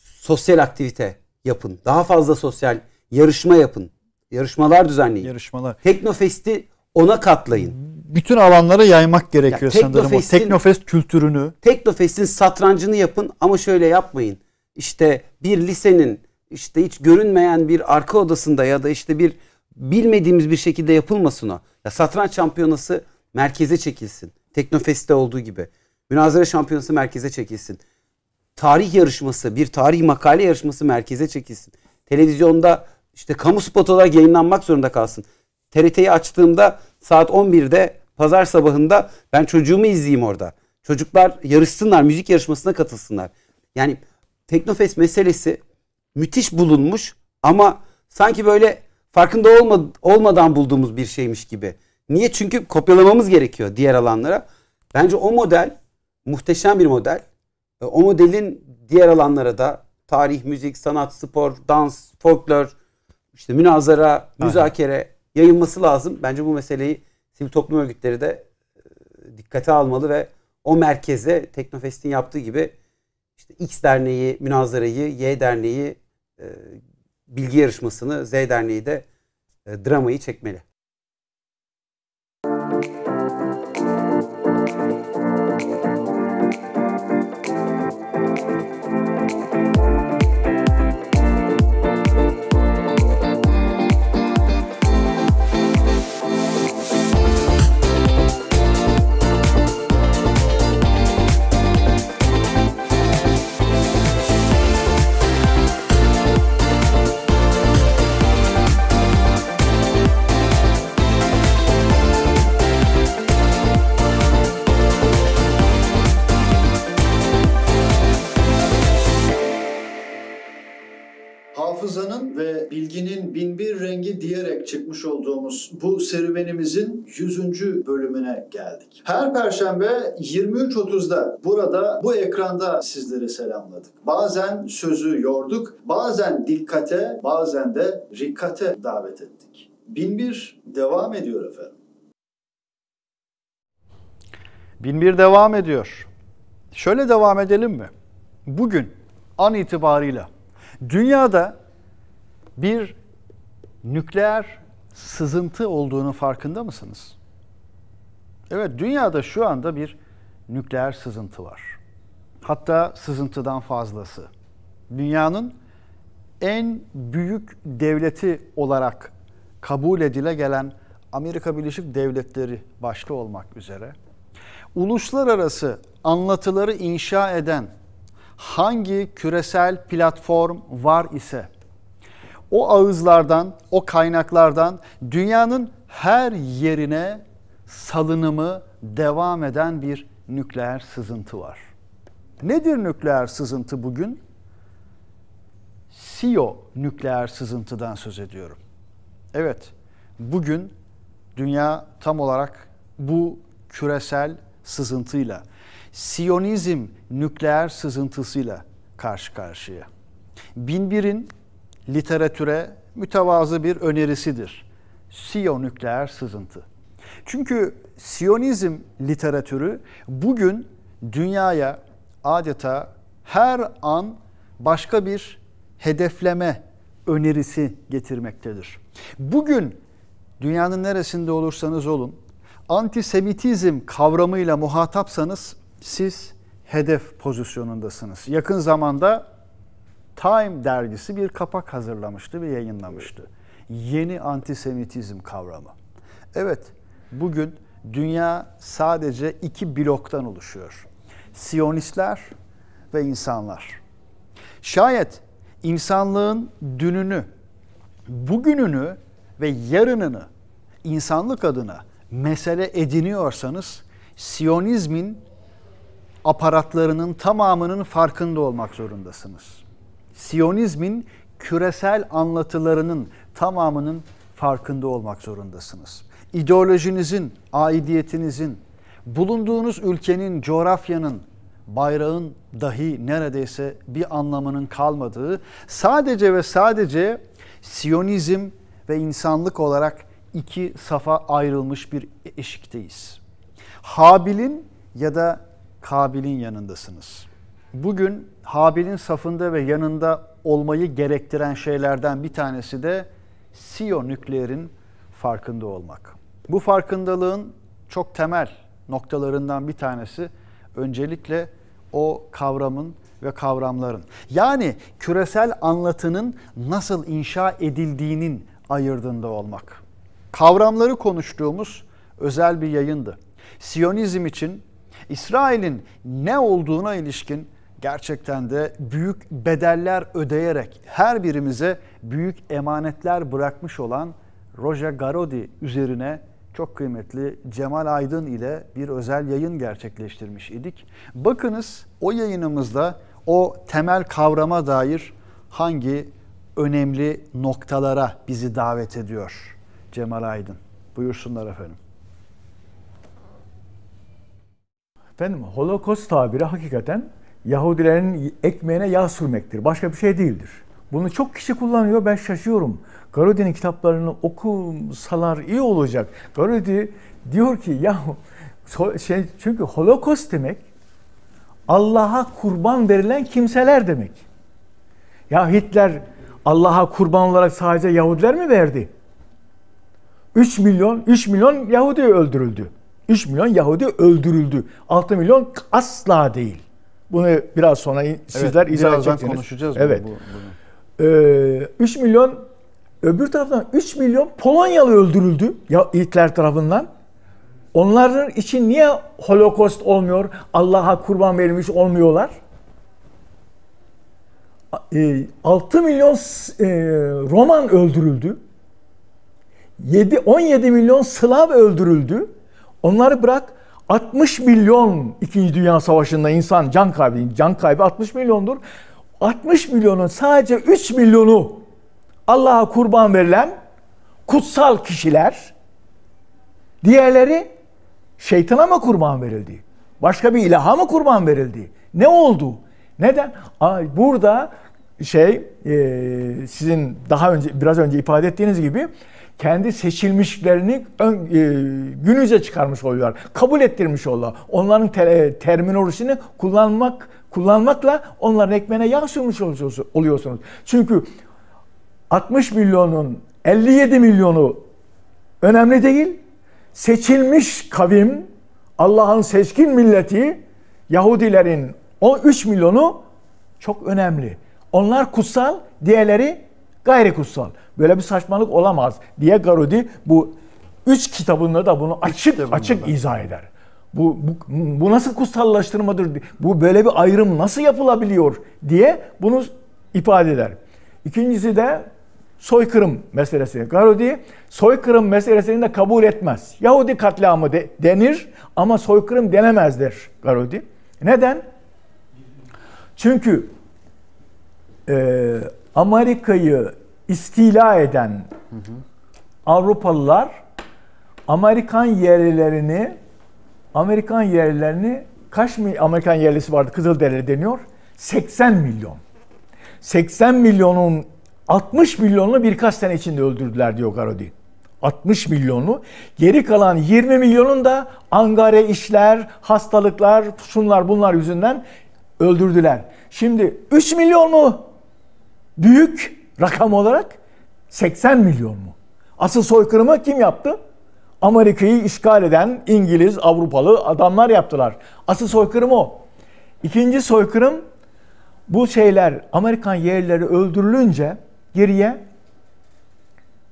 sosyal aktivite yapın. Daha fazla sosyal yarışma yapın. Yarışmalar düzenleyin. Yarışmalar. Teknofest'i ona katlayın. Bütün alanlara yaymak gerekiyor ya, sanırım. O Teknofest kültürünü. Teknofest'in satrancını yapın ama şöyle yapmayın. İşte bir lisenin işte hiç görünmeyen bir arka odasında ya da işte bir bilmediğimiz bir şekilde yapılmasın o. Ya satranç şampiyonası merkeze çekilsin. Teknofest'te olduğu gibi. Münazara şampiyonası merkeze çekilsin. Tarih yarışması, bir tarih makale yarışması merkeze çekilsin. Televizyonda işte kamu spotları yayınlanmak zorunda kalsın. TRT'yi açtığımda saat 11'de pazar sabahında ben çocuğumu izleyeyim orada. Çocuklar yarışsınlar, müzik yarışmasına katılsınlar. Yani Teknofest meselesi müthiş bulunmuş ama sanki böyle farkında olma, olmadan bulduğumuz bir şeymiş gibi. Niye? Çünkü kopyalamamız gerekiyor diğer alanlara. Bence o model muhteşem bir model. E, o modelin diğer alanlara da tarih, müzik, sanat, spor, dans, folklor, işte münazara, müzakere yayılması lazım. Bence bu meseleyi sivil toplum örgütleri de e, dikkate almalı ve o merkeze Teknofest'in yaptığı gibi işte X derneği münazarayı, Y derneği e, bilgi yarışmasını, Z derneği de e, dramayı çekmeli. çıkmış olduğumuz bu serüvenimizin 100. bölümüne geldik. Her perşembe 23.30'da burada bu ekranda sizleri selamladık. Bazen sözü yorduk, bazen dikkate, bazen de rikkate davet ettik. 1001 devam ediyor efendim. 1001 devam ediyor. Şöyle devam edelim mi? Bugün an itibarıyla dünyada bir nükleer sızıntı olduğunu farkında mısınız? Evet, dünyada şu anda bir nükleer sızıntı var. Hatta sızıntıdan fazlası. Dünyanın en büyük devleti olarak kabul edile gelen Amerika Birleşik Devletleri başta olmak üzere uluslararası anlatıları inşa eden hangi küresel platform var ise o ağızlardan, o kaynaklardan dünyanın her yerine salınımı devam eden bir nükleer sızıntı var. Nedir nükleer sızıntı bugün? SIO nükleer sızıntıdan söz ediyorum. Evet, bugün dünya tam olarak bu küresel sızıntıyla, Siyonizm nükleer sızıntısıyla karşı karşıya. Binbir'in literatüre mütevazı bir önerisidir. Siyonükleer sızıntı. Çünkü Siyonizm literatürü bugün dünyaya adeta her an başka bir hedefleme önerisi getirmektedir. Bugün dünyanın neresinde olursanız olun, antisemitizm kavramıyla muhatapsanız siz hedef pozisyonundasınız. Yakın zamanda Time dergisi bir kapak hazırlamıştı ve yayınlamıştı. Yeni antisemitizm kavramı. Evet, bugün dünya sadece iki bloktan oluşuyor. Siyonistler ve insanlar. Şayet insanlığın dününü, bugününü ve yarınını insanlık adına mesele ediniyorsanız Siyonizmin aparatlarının tamamının farkında olmak zorundasınız. Siyonizmin küresel anlatılarının tamamının farkında olmak zorundasınız. İdeolojinizin, aidiyetinizin, bulunduğunuz ülkenin, coğrafyanın, bayrağın dahi neredeyse bir anlamının kalmadığı, sadece ve sadece Siyonizm ve insanlık olarak iki safa ayrılmış bir eşikteyiz. Habil'in ya da Kabil'in yanındasınız.'' Bugün Habil'in safında ve yanında olmayı gerektiren şeylerden bir tanesi de SİO nükleerin farkında olmak. Bu farkındalığın çok temel noktalarından bir tanesi öncelikle o kavramın ve kavramların. Yani küresel anlatının nasıl inşa edildiğinin ayırdığında olmak. Kavramları konuştuğumuz özel bir yayındı. Siyonizm için İsrail'in ne olduğuna ilişkin gerçekten de büyük bedeller ödeyerek her birimize büyük emanetler bırakmış olan Roger Garodi üzerine çok kıymetli Cemal Aydın ile bir özel yayın gerçekleştirmiş idik. Bakınız o yayınımızda o temel kavrama dair hangi önemli noktalara bizi davet ediyor Cemal Aydın. Buyursunlar efendim. Efendim Holocaust tabiri hakikaten Yahudilerin ekmeğine yağ sürmektir. Başka bir şey değildir. Bunu çok kişi kullanıyor. Ben şaşıyorum. Garodi'nin kitaplarını okusalar iyi olacak. Garodi diyor ki ya şey, çünkü holokost demek Allah'a kurban verilen kimseler demek. Ya Hitler Allah'a kurban olarak sadece Yahudiler mi verdi? 3 milyon 3 milyon Yahudi öldürüldü. 3 milyon Yahudi öldürüldü. 6 milyon asla değil. Bunu biraz sonra sizler evet, izah edeceksiniz. konuşacağız evet. bunu. Ee, 3 milyon öbür taraftan 3 milyon Polonyalı öldürüldü ya Hitler tarafından. Onların için niye holokost olmuyor? Allah'a kurban verilmiş olmuyorlar. 6 e, milyon e, Roman öldürüldü. 7 17 milyon Slav öldürüldü. Onları bırak 60 milyon 2. Dünya Savaşı'nda insan can kaybı, can kaybı 60 milyondur. 60 milyonun sadece 3 milyonu Allah'a kurban verilen kutsal kişiler, diğerleri şeytana mı kurban verildi? Başka bir ilaha mı kurban verildi? Ne oldu? Neden? Ay burada şey e, sizin daha önce biraz önce ifade ettiğiniz gibi kendi seçilmişlerini ön, e, günümüze çıkarmış oluyorlar. Kabul ettirmiş oluyorlar. Onların te, terminolojisini kullanmak kullanmakla onların ekmeğine yağ sürmüş oluyorsunuz. Çünkü 60 milyonun 57 milyonu önemli değil. Seçilmiş kavim, Allah'ın seçkin milleti, Yahudilerin 13 milyonu çok önemli. Onlar kutsal, diğerleri gayri kutsal. Böyle bir saçmalık olamaz diye Garudi bu üç kitabında da bunu açık açık izah eder. Bu, bu, bu nasıl kutsallaştırmadır? Bu böyle bir ayrım nasıl yapılabiliyor diye bunu ifade eder. İkincisi de soykırım meselesi. Garudi soykırım meselesini de kabul etmez. Yahudi katliamı de, denir ama soykırım denemez der Garudi. Neden? Çünkü e, Amerika'yı istila eden hı hı. Avrupalılar Amerikan yerlilerini Amerikan yerlilerini kaç mil Amerikan yerlisi vardı Kızıl Kızılderili deniyor. 80 milyon. 80 milyonun 60 milyonunu birkaç sene içinde öldürdüler diyor Garodin. 60 milyonu. Geri kalan 20 milyonun da angare işler, hastalıklar, şunlar bunlar yüzünden öldürdüler. Şimdi 3 milyon mu büyük Rakam olarak 80 milyon mu? Asıl soykırımı kim yaptı? Amerika'yı işgal eden İngiliz, Avrupalı adamlar yaptılar. Asıl soykırım o. İkinci soykırım bu şeyler Amerikan yerleri öldürülünce geriye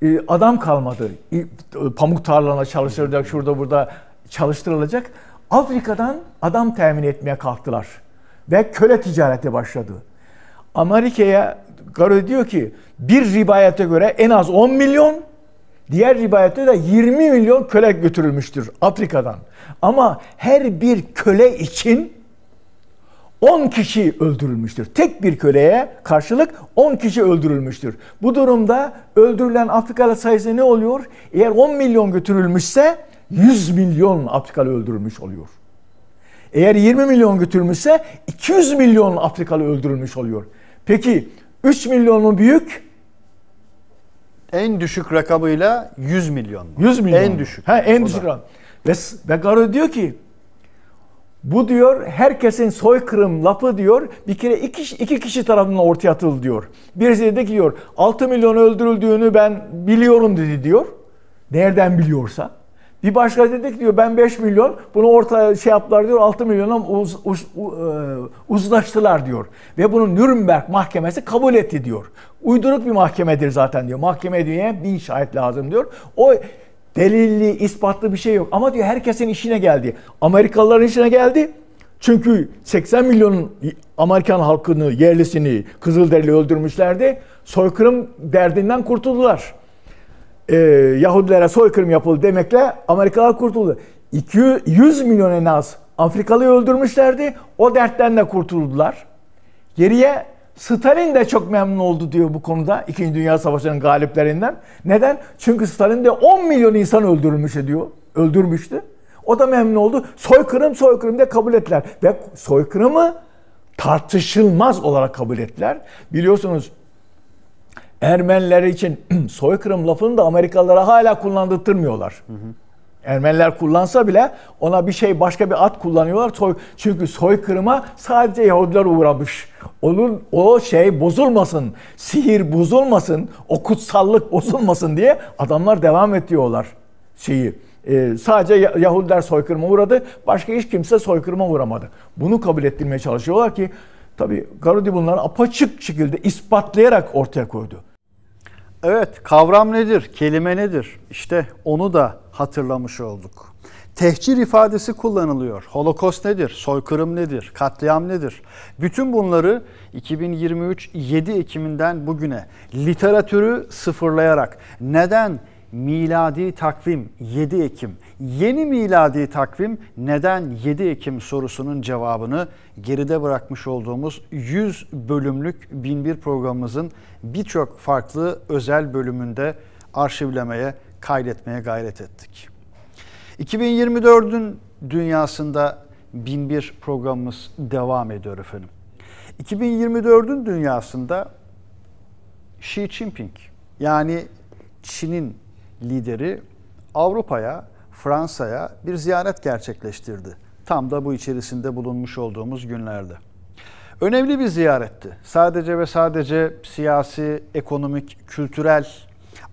e, adam kalmadı. Pamuk tarlana çalışılacak, şurada burada çalıştırılacak. Afrika'dan adam temin etmeye kalktılar. Ve köle ticareti başladı. Amerika'ya Garo diyor ki bir rivayete göre en az 10 milyon diğer rivayette de 20 milyon köle götürülmüştür Afrika'dan. Ama her bir köle için 10 kişi öldürülmüştür. Tek bir köleye karşılık 10 kişi öldürülmüştür. Bu durumda öldürülen Afrikalı sayısı ne oluyor? Eğer 10 milyon götürülmüşse 100 milyon Afrikalı öldürülmüş oluyor. Eğer 20 milyon götürülmüşse 200 milyon Afrikalı öldürülmüş oluyor. Peki 3 milyonlu büyük en düşük rakamıyla 100 milyon. Mu? 100 milyon. En düşük. Ha, en düşük rakam. Ve, ve Garo diyor ki bu diyor herkesin soykırım lafı diyor bir kere iki, iki kişi tarafından ortaya atıldı diyor. Birisi dedi ki diyor 6 milyon öldürüldüğünü ben biliyorum dedi diyor. Nereden biliyorsa. Bir başka dedik diyor ben 5 milyon bunu orta şey yaptılar diyor 6 milyona uz, uz, uz, e, uzlaştılar diyor. Ve bunu Nürnberg mahkemesi kabul etti diyor. Uyduruk bir mahkemedir zaten diyor. Mahkeme diye bir şahit lazım diyor. O delilli, ispatlı bir şey yok. Ama diyor herkesin işine geldi. Amerikalıların işine geldi. Çünkü 80 milyonun Amerikan halkını, yerlisini Kızılderili öldürmüşlerdi. Soykırım derdinden kurtuldular e, Yahudilere soykırım yapıldı demekle Amerikalılar kurtuldu. 200 milyon en az Afrikalı'yı öldürmüşlerdi. O dertten de kurtuldular. Geriye Stalin de çok memnun oldu diyor bu konuda. İkinci Dünya Savaşı'nın galiplerinden. Neden? Çünkü Stalin de 10 milyon insan öldürmüş diyor. Öldürmüştü. O da memnun oldu. Soykırım soykırım de kabul ettiler. Ve soykırımı tartışılmaz olarak kabul ettiler. Biliyorsunuz Ermeniler için <clears throat> soykırım lafını da Amerikalılara hala kullandırtmıyorlar. Hı Ermeniler kullansa bile ona bir şey başka bir at kullanıyorlar. Soy, çünkü soykırıma sadece Yahudiler uğramış. Onun o şey bozulmasın, sihir bozulmasın, o kutsallık bozulmasın diye adamlar devam ediyorlar şeyi. Ee, sadece Yahudiler soykırıma uğradı, başka hiç kimse soykırıma uğramadı. Bunu kabul ettirmeye çalışıyorlar ki Tabii Garudi bunları apaçık şekilde ispatlayarak ortaya koydu. Evet, kavram nedir? Kelime nedir? İşte onu da hatırlamış olduk. Tehcir ifadesi kullanılıyor. Holokost nedir? Soykırım nedir? Katliam nedir? Bütün bunları 2023 7 Ekim'inden bugüne literatürü sıfırlayarak neden miladi takvim 7 Ekim. Yeni miladi takvim neden 7 Ekim sorusunun cevabını geride bırakmış olduğumuz 100 bölümlük 1001 programımızın birçok farklı özel bölümünde arşivlemeye, kaydetmeye gayret ettik. 2024'ün dünyasında 1001 programımız devam ediyor efendim. 2024'ün dünyasında Xi Jinping yani Çin'in lideri Avrupa'ya, Fransa'ya bir ziyaret gerçekleştirdi. Tam da bu içerisinde bulunmuş olduğumuz günlerde. Önemli bir ziyaretti. Sadece ve sadece siyasi, ekonomik, kültürel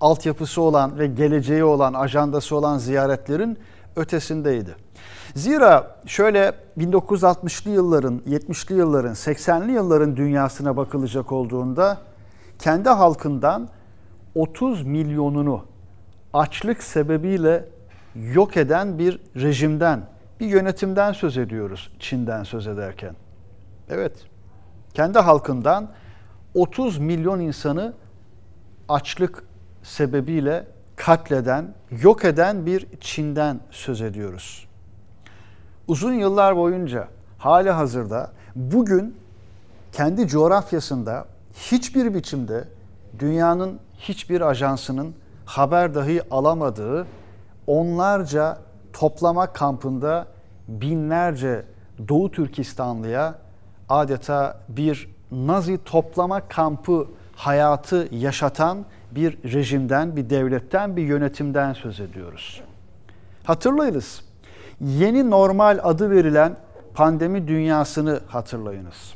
altyapısı olan ve geleceği olan, ajandası olan ziyaretlerin ötesindeydi. Zira şöyle 1960'lı yılların, 70'li yılların, 80'li yılların dünyasına bakılacak olduğunda kendi halkından 30 milyonunu açlık sebebiyle yok eden bir rejimden, bir yönetimden söz ediyoruz Çin'den söz ederken. Evet, kendi halkından 30 milyon insanı açlık sebebiyle katleden, yok eden bir Çin'den söz ediyoruz. Uzun yıllar boyunca hali hazırda bugün kendi coğrafyasında hiçbir biçimde dünyanın hiçbir ajansının haber dahi alamadığı onlarca toplama kampında binlerce Doğu Türkistanlıya adeta bir Nazi toplama kampı hayatı yaşatan bir rejimden, bir devletten, bir yönetimden söz ediyoruz. Hatırlayınız. Yeni normal adı verilen pandemi dünyasını hatırlayınız.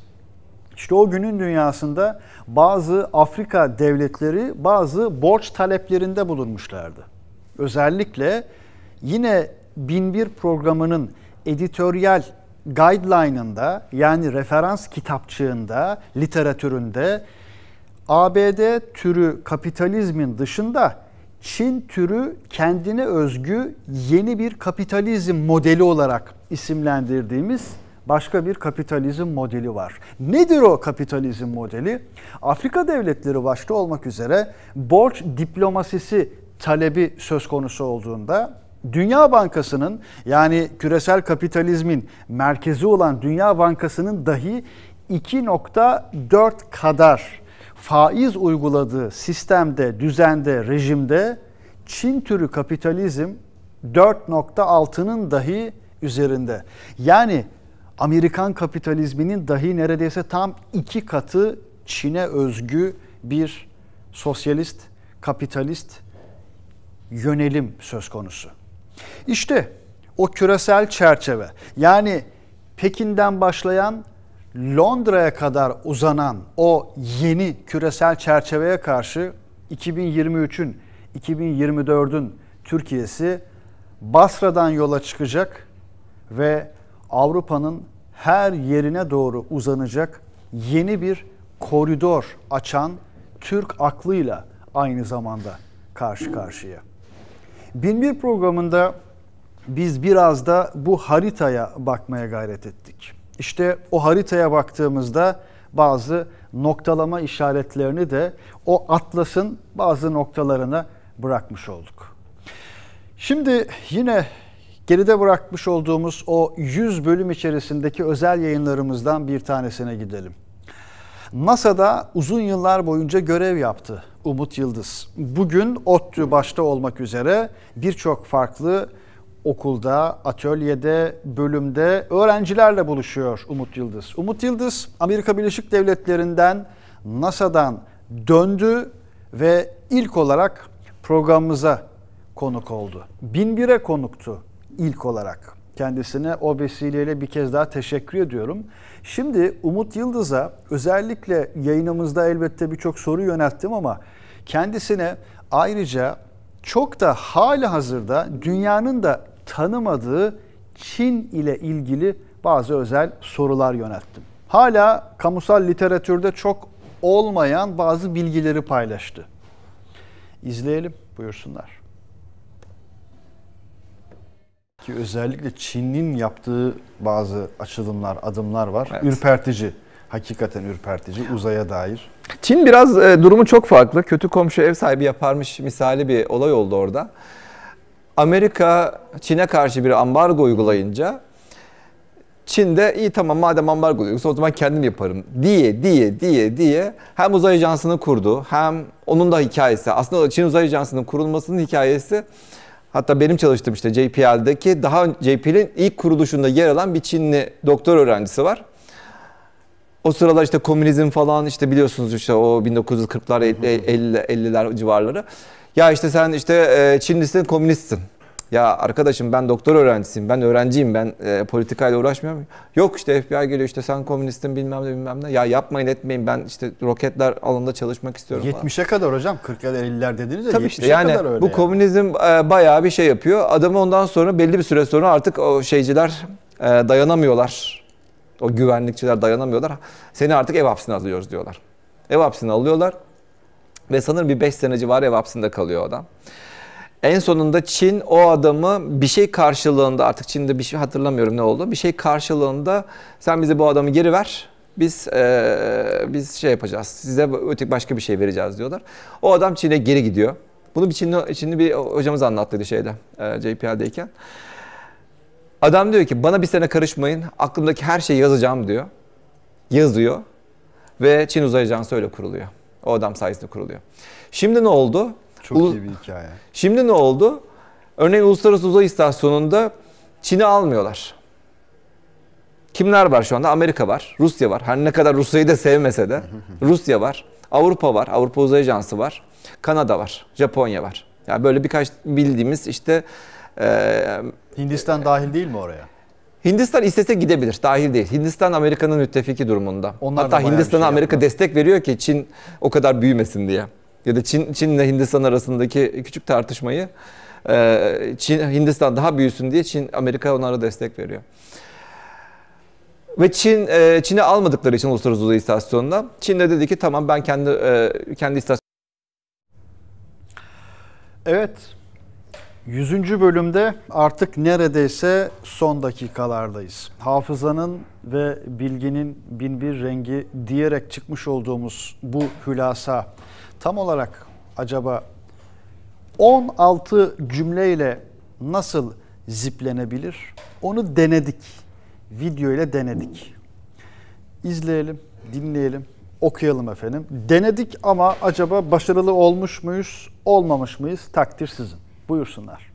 İşte o günün dünyasında bazı Afrika devletleri bazı borç taleplerinde bulunmuşlardı. Özellikle yine 1001 programının editoryal guideline'ında yani referans kitapçığında, literatüründe ABD türü kapitalizmin dışında Çin türü kendine özgü yeni bir kapitalizm modeli olarak isimlendirdiğimiz başka bir kapitalizm modeli var. Nedir o kapitalizm modeli? Afrika devletleri başta olmak üzere borç diplomasisi talebi söz konusu olduğunda Dünya Bankası'nın yani küresel kapitalizmin merkezi olan Dünya Bankası'nın dahi 2.4 kadar faiz uyguladığı sistemde, düzende, rejimde Çin türü kapitalizm 4.6'nın dahi üzerinde. Yani Amerikan kapitalizminin dahi neredeyse tam iki katı Çin'e özgü bir sosyalist, kapitalist yönelim söz konusu. İşte o küresel çerçeve yani Pekin'den başlayan Londra'ya kadar uzanan o yeni küresel çerçeveye karşı 2023'ün, 2024'ün Türkiye'si Basra'dan yola çıkacak ve Avrupa'nın her yerine doğru uzanacak yeni bir koridor açan Türk aklıyla aynı zamanda karşı karşıya. Binbir programında biz biraz da bu haritaya bakmaya gayret ettik. İşte o haritaya baktığımızda bazı noktalama işaretlerini de o atlasın bazı noktalarına bırakmış olduk. Şimdi yine Geride bırakmış olduğumuz o 100 bölüm içerisindeki özel yayınlarımızdan bir tanesine gidelim. NASA'da uzun yıllar boyunca görev yaptı Umut Yıldız. Bugün ODTÜ başta olmak üzere birçok farklı okulda, atölyede, bölümde öğrencilerle buluşuyor Umut Yıldız. Umut Yıldız Amerika Birleşik Devletleri'nden NASA'dan döndü ve ilk olarak programımıza konuk oldu. Binbir'e konuktu ilk olarak. Kendisine o vesileyle bir kez daha teşekkür ediyorum. Şimdi Umut Yıldız'a özellikle yayınımızda elbette birçok soru yönelttim ama kendisine ayrıca çok da hali hazırda dünyanın da tanımadığı Çin ile ilgili bazı özel sorular yönelttim. Hala kamusal literatürde çok olmayan bazı bilgileri paylaştı. İzleyelim buyursunlar ki özellikle Çin'in yaptığı bazı açılımlar, adımlar var. Evet. Ürpertici. Hakikaten ürpertici uzaya dair. Çin biraz e, durumu çok farklı. Kötü komşu ev sahibi yaparmış misali bir olay oldu orada. Amerika Çin'e karşı bir ambargo uygulayınca Çin de iyi tamam madem ambargo uyguluyorsa o zaman kendim yaparım diye diye diye diye hem uzay ajansını kurdu hem onun da hikayesi aslında Çin uzay ajansının kurulmasının hikayesi Hatta benim çalıştığım işte JPL'deki daha JPL'in ilk kuruluşunda yer alan bir Çinli doktor öğrencisi var. O sıralar işte komünizm falan işte biliyorsunuz işte o 1940'lar 50, 50'ler civarları. Ya işte sen işte e, Çinlisin, komünistsin. Ya arkadaşım ben doktor öğrencisiyim, ben öğrenciyim, ben e, politikayla uğraşmıyorum. Yok işte FBI geliyor işte sen komünistin bilmem ne bilmem ne. Ya yapmayın etmeyin ben işte roketler alanında çalışmak istiyorum 70'e kadar hocam 40'lar 50'ler dediniz ya Tabii 70'e işte, yani, kadar öyle. Bu yani. komünizm e, bayağı bir şey yapıyor. Adamı ondan sonra belli bir süre sonra artık o şeyciler e, dayanamıyorlar. O güvenlikçiler dayanamıyorlar. Seni artık ev hapsine alıyoruz diyorlar. Ev hapsine alıyorlar. Ve sanırım bir 5 sene civarı ev hapsinde kalıyor adam. En sonunda Çin o adamı bir şey karşılığında artık Çin'de bir şey hatırlamıyorum ne oldu. Bir şey karşılığında sen bize bu adamı geri ver. Biz e, biz şey yapacağız. Size öteki başka bir şey vereceğiz diyorlar. O adam Çin'e geri gidiyor. Bunu bir Çinli, Çinli bir hocamız anlattıydı şeyde e, JPL'deyken. Adam diyor ki bana bir sene karışmayın. Aklımdaki her şeyi yazacağım diyor. Yazıyor. Ve Çin uzay ajansı öyle kuruluyor. O adam sayesinde kuruluyor. Şimdi ne oldu? Çok Ulu... iyi bir hikaye. Şimdi ne oldu? Örneğin Uluslararası Uzay İstasyonu'nda Çin'i almıyorlar. Kimler var şu anda? Amerika var, Rusya var. Her ne kadar Rusya'yı da sevmese de Rusya var, Avrupa var, Avrupa Uzay Ajansı var, Kanada var, Japonya var. Yani böyle birkaç bildiğimiz işte e, Hindistan e, dahil değil mi oraya? Hindistan istese gidebilir. Dahil değil. Hindistan Amerika'nın müttefiki durumunda. Onlar Hatta Hindistan'a şey Amerika yapma. destek veriyor ki Çin o kadar büyümesin diye ya da Çin, Çin ile Hindistan arasındaki küçük tartışmayı e, Çin, Hindistan daha büyüsün diye Çin, Amerika onlara destek veriyor. Ve Çin e, Çin'e almadıkları için uluslararası uzay istasyonuna Çin de dedi ki tamam ben kendi e, kendi istasyon Evet. 100. bölümde artık neredeyse son dakikalardayız. Hafızanın ve bilginin binbir rengi diyerek çıkmış olduğumuz bu hülasa tam olarak acaba 16 cümleyle nasıl ziplenebilir? Onu denedik. Video ile denedik. İzleyelim, dinleyelim, okuyalım efendim. Denedik ama acaba başarılı olmuş muyuz, olmamış mıyız? Takdir sizin. Buyursunlar.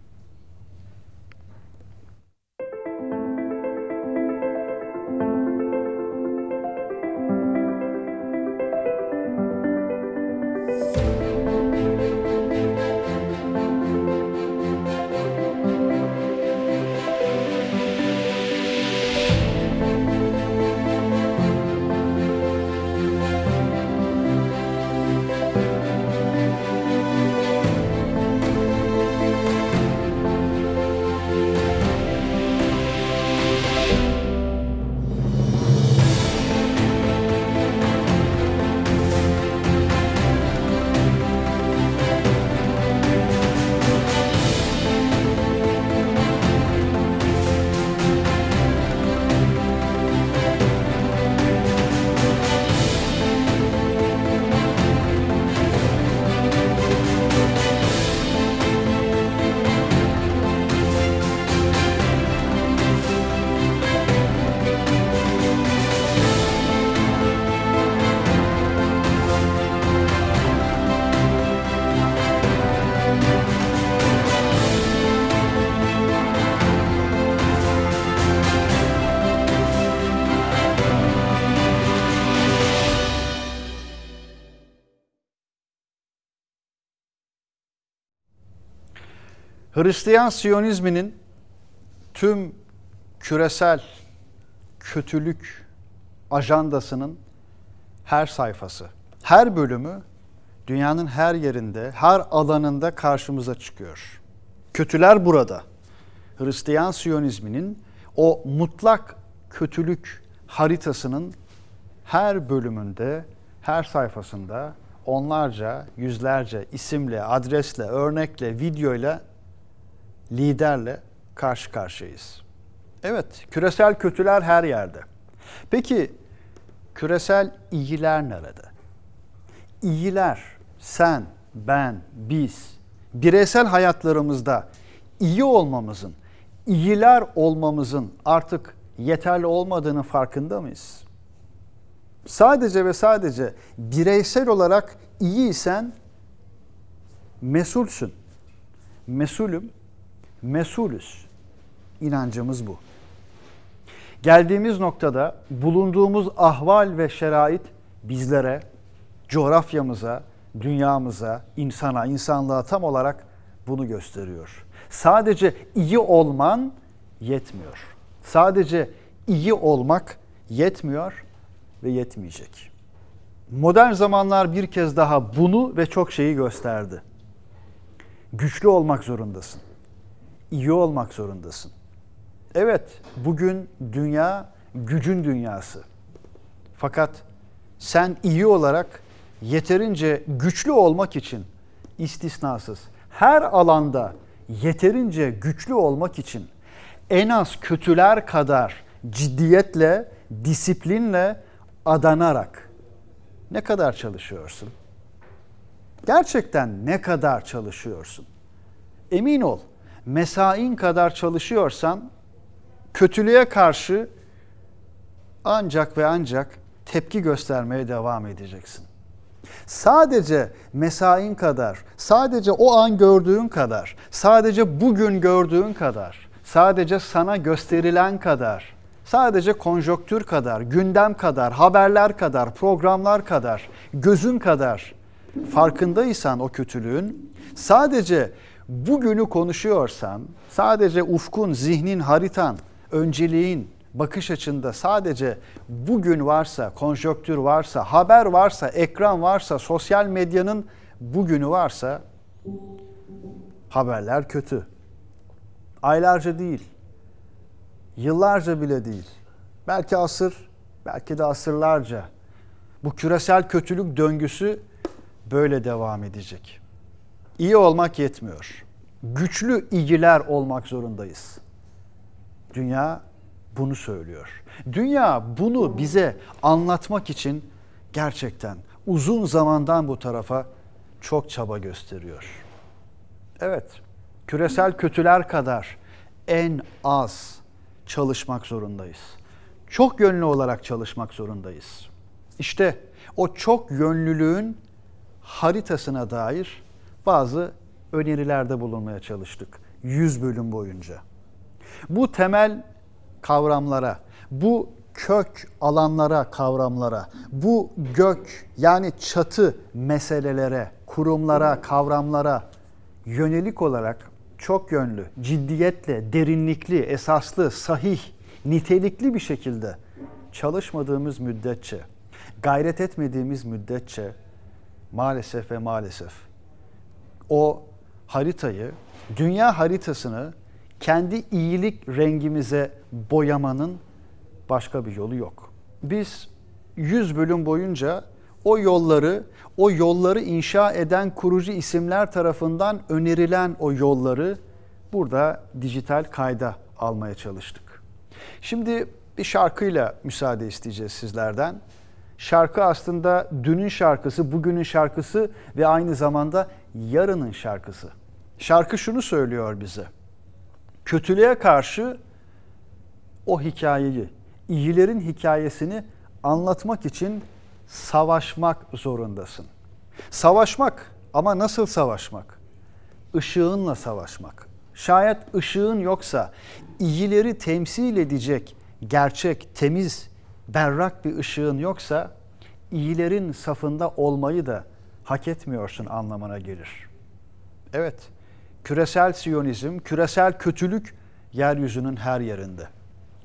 Hristiyan Siyonizminin tüm küresel kötülük ajandasının her sayfası, her bölümü dünyanın her yerinde, her alanında karşımıza çıkıyor. Kötüler burada. Hristiyan Siyonizminin o mutlak kötülük haritasının her bölümünde, her sayfasında onlarca, yüzlerce isimle, adresle, örnekle, videoyla liderle karşı karşıyayız. Evet, küresel kötüler her yerde. Peki küresel iyiler nerede? İyiler sen, ben, biz bireysel hayatlarımızda iyi olmamızın, iyiler olmamızın artık yeterli olmadığını farkında mıyız? Sadece ve sadece bireysel olarak iyiysen mesulsün. Mesulüm mesulüz. İnancımız bu. Geldiğimiz noktada bulunduğumuz ahval ve şerait bizlere, coğrafyamıza, dünyamıza, insana, insanlığa tam olarak bunu gösteriyor. Sadece iyi olman yetmiyor. Sadece iyi olmak yetmiyor ve yetmeyecek. Modern zamanlar bir kez daha bunu ve çok şeyi gösterdi. Güçlü olmak zorundasın iyi olmak zorundasın. Evet, bugün dünya gücün dünyası. Fakat sen iyi olarak yeterince güçlü olmak için istisnasız her alanda yeterince güçlü olmak için en az kötüler kadar ciddiyetle, disiplinle adanarak ne kadar çalışıyorsun? Gerçekten ne kadar çalışıyorsun? Emin ol mesain kadar çalışıyorsan kötülüğe karşı ancak ve ancak tepki göstermeye devam edeceksin. Sadece mesain kadar, sadece o an gördüğün kadar, sadece bugün gördüğün kadar, sadece sana gösterilen kadar, sadece konjonktür kadar, gündem kadar, haberler kadar, programlar kadar, gözün kadar farkındaysan o kötülüğün sadece bugünü konuşuyorsan sadece ufkun, zihnin, haritan, önceliğin, bakış açında sadece bugün varsa, konjöktür varsa, haber varsa, ekran varsa, sosyal medyanın bugünü varsa haberler kötü. Aylarca değil, yıllarca bile değil. Belki asır, belki de asırlarca. Bu küresel kötülük döngüsü böyle devam edecek. İyi olmak yetmiyor. Güçlü iyiler olmak zorundayız. Dünya bunu söylüyor. Dünya bunu bize anlatmak için gerçekten uzun zamandan bu tarafa çok çaba gösteriyor. Evet, küresel kötüler kadar en az çalışmak zorundayız. Çok yönlü olarak çalışmak zorundayız. İşte o çok yönlülüğün haritasına dair bazı önerilerde bulunmaya çalıştık 100 bölüm boyunca. Bu temel kavramlara, bu kök alanlara, kavramlara, bu gök yani çatı meselelere, kurumlara, kavramlara yönelik olarak çok yönlü, ciddiyetle, derinlikli, esaslı, sahih, nitelikli bir şekilde çalışmadığımız müddetçe, gayret etmediğimiz müddetçe maalesef ve maalesef o haritayı, dünya haritasını kendi iyilik rengimize boyamanın başka bir yolu yok. Biz 100 bölüm boyunca o yolları, o yolları inşa eden kurucu isimler tarafından önerilen o yolları burada dijital kayda almaya çalıştık. Şimdi bir şarkıyla müsaade isteyeceğiz sizlerden. Şarkı aslında dünün şarkısı, bugünün şarkısı ve aynı zamanda yarının şarkısı. Şarkı şunu söylüyor bize. Kötülüğe karşı o hikayeyi, iyilerin hikayesini anlatmak için savaşmak zorundasın. Savaşmak ama nasıl savaşmak? Işığınla savaşmak. Şayet ışığın yoksa iyileri temsil edecek gerçek, temiz, berrak bir ışığın yoksa iyilerin safında olmayı da hak etmiyorsun anlamına gelir. Evet, küresel siyonizm, küresel kötülük yeryüzünün her yerinde.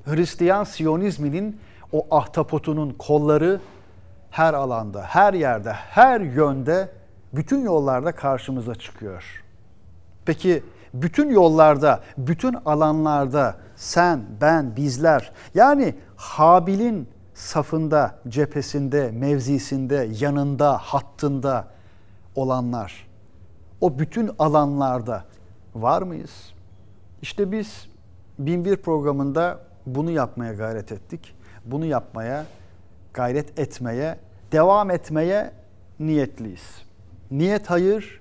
Hristiyan siyonizminin o ahtapotunun kolları her alanda, her yerde, her yönde, bütün yollarda karşımıza çıkıyor. Peki bütün yollarda, bütün alanlarda sen, ben, bizler yani Habil'in safında, cephesinde, mevzisinde, yanında, hattında, olanlar o bütün alanlarda var mıyız? İşte biz 1001 programında bunu yapmaya gayret ettik. Bunu yapmaya, gayret etmeye, devam etmeye niyetliyiz. Niyet hayır,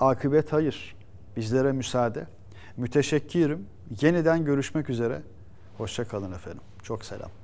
akıbet hayır. Bizlere müsaade. Müteşekkirim. Yeniden görüşmek üzere. Hoşçakalın efendim. Çok selam.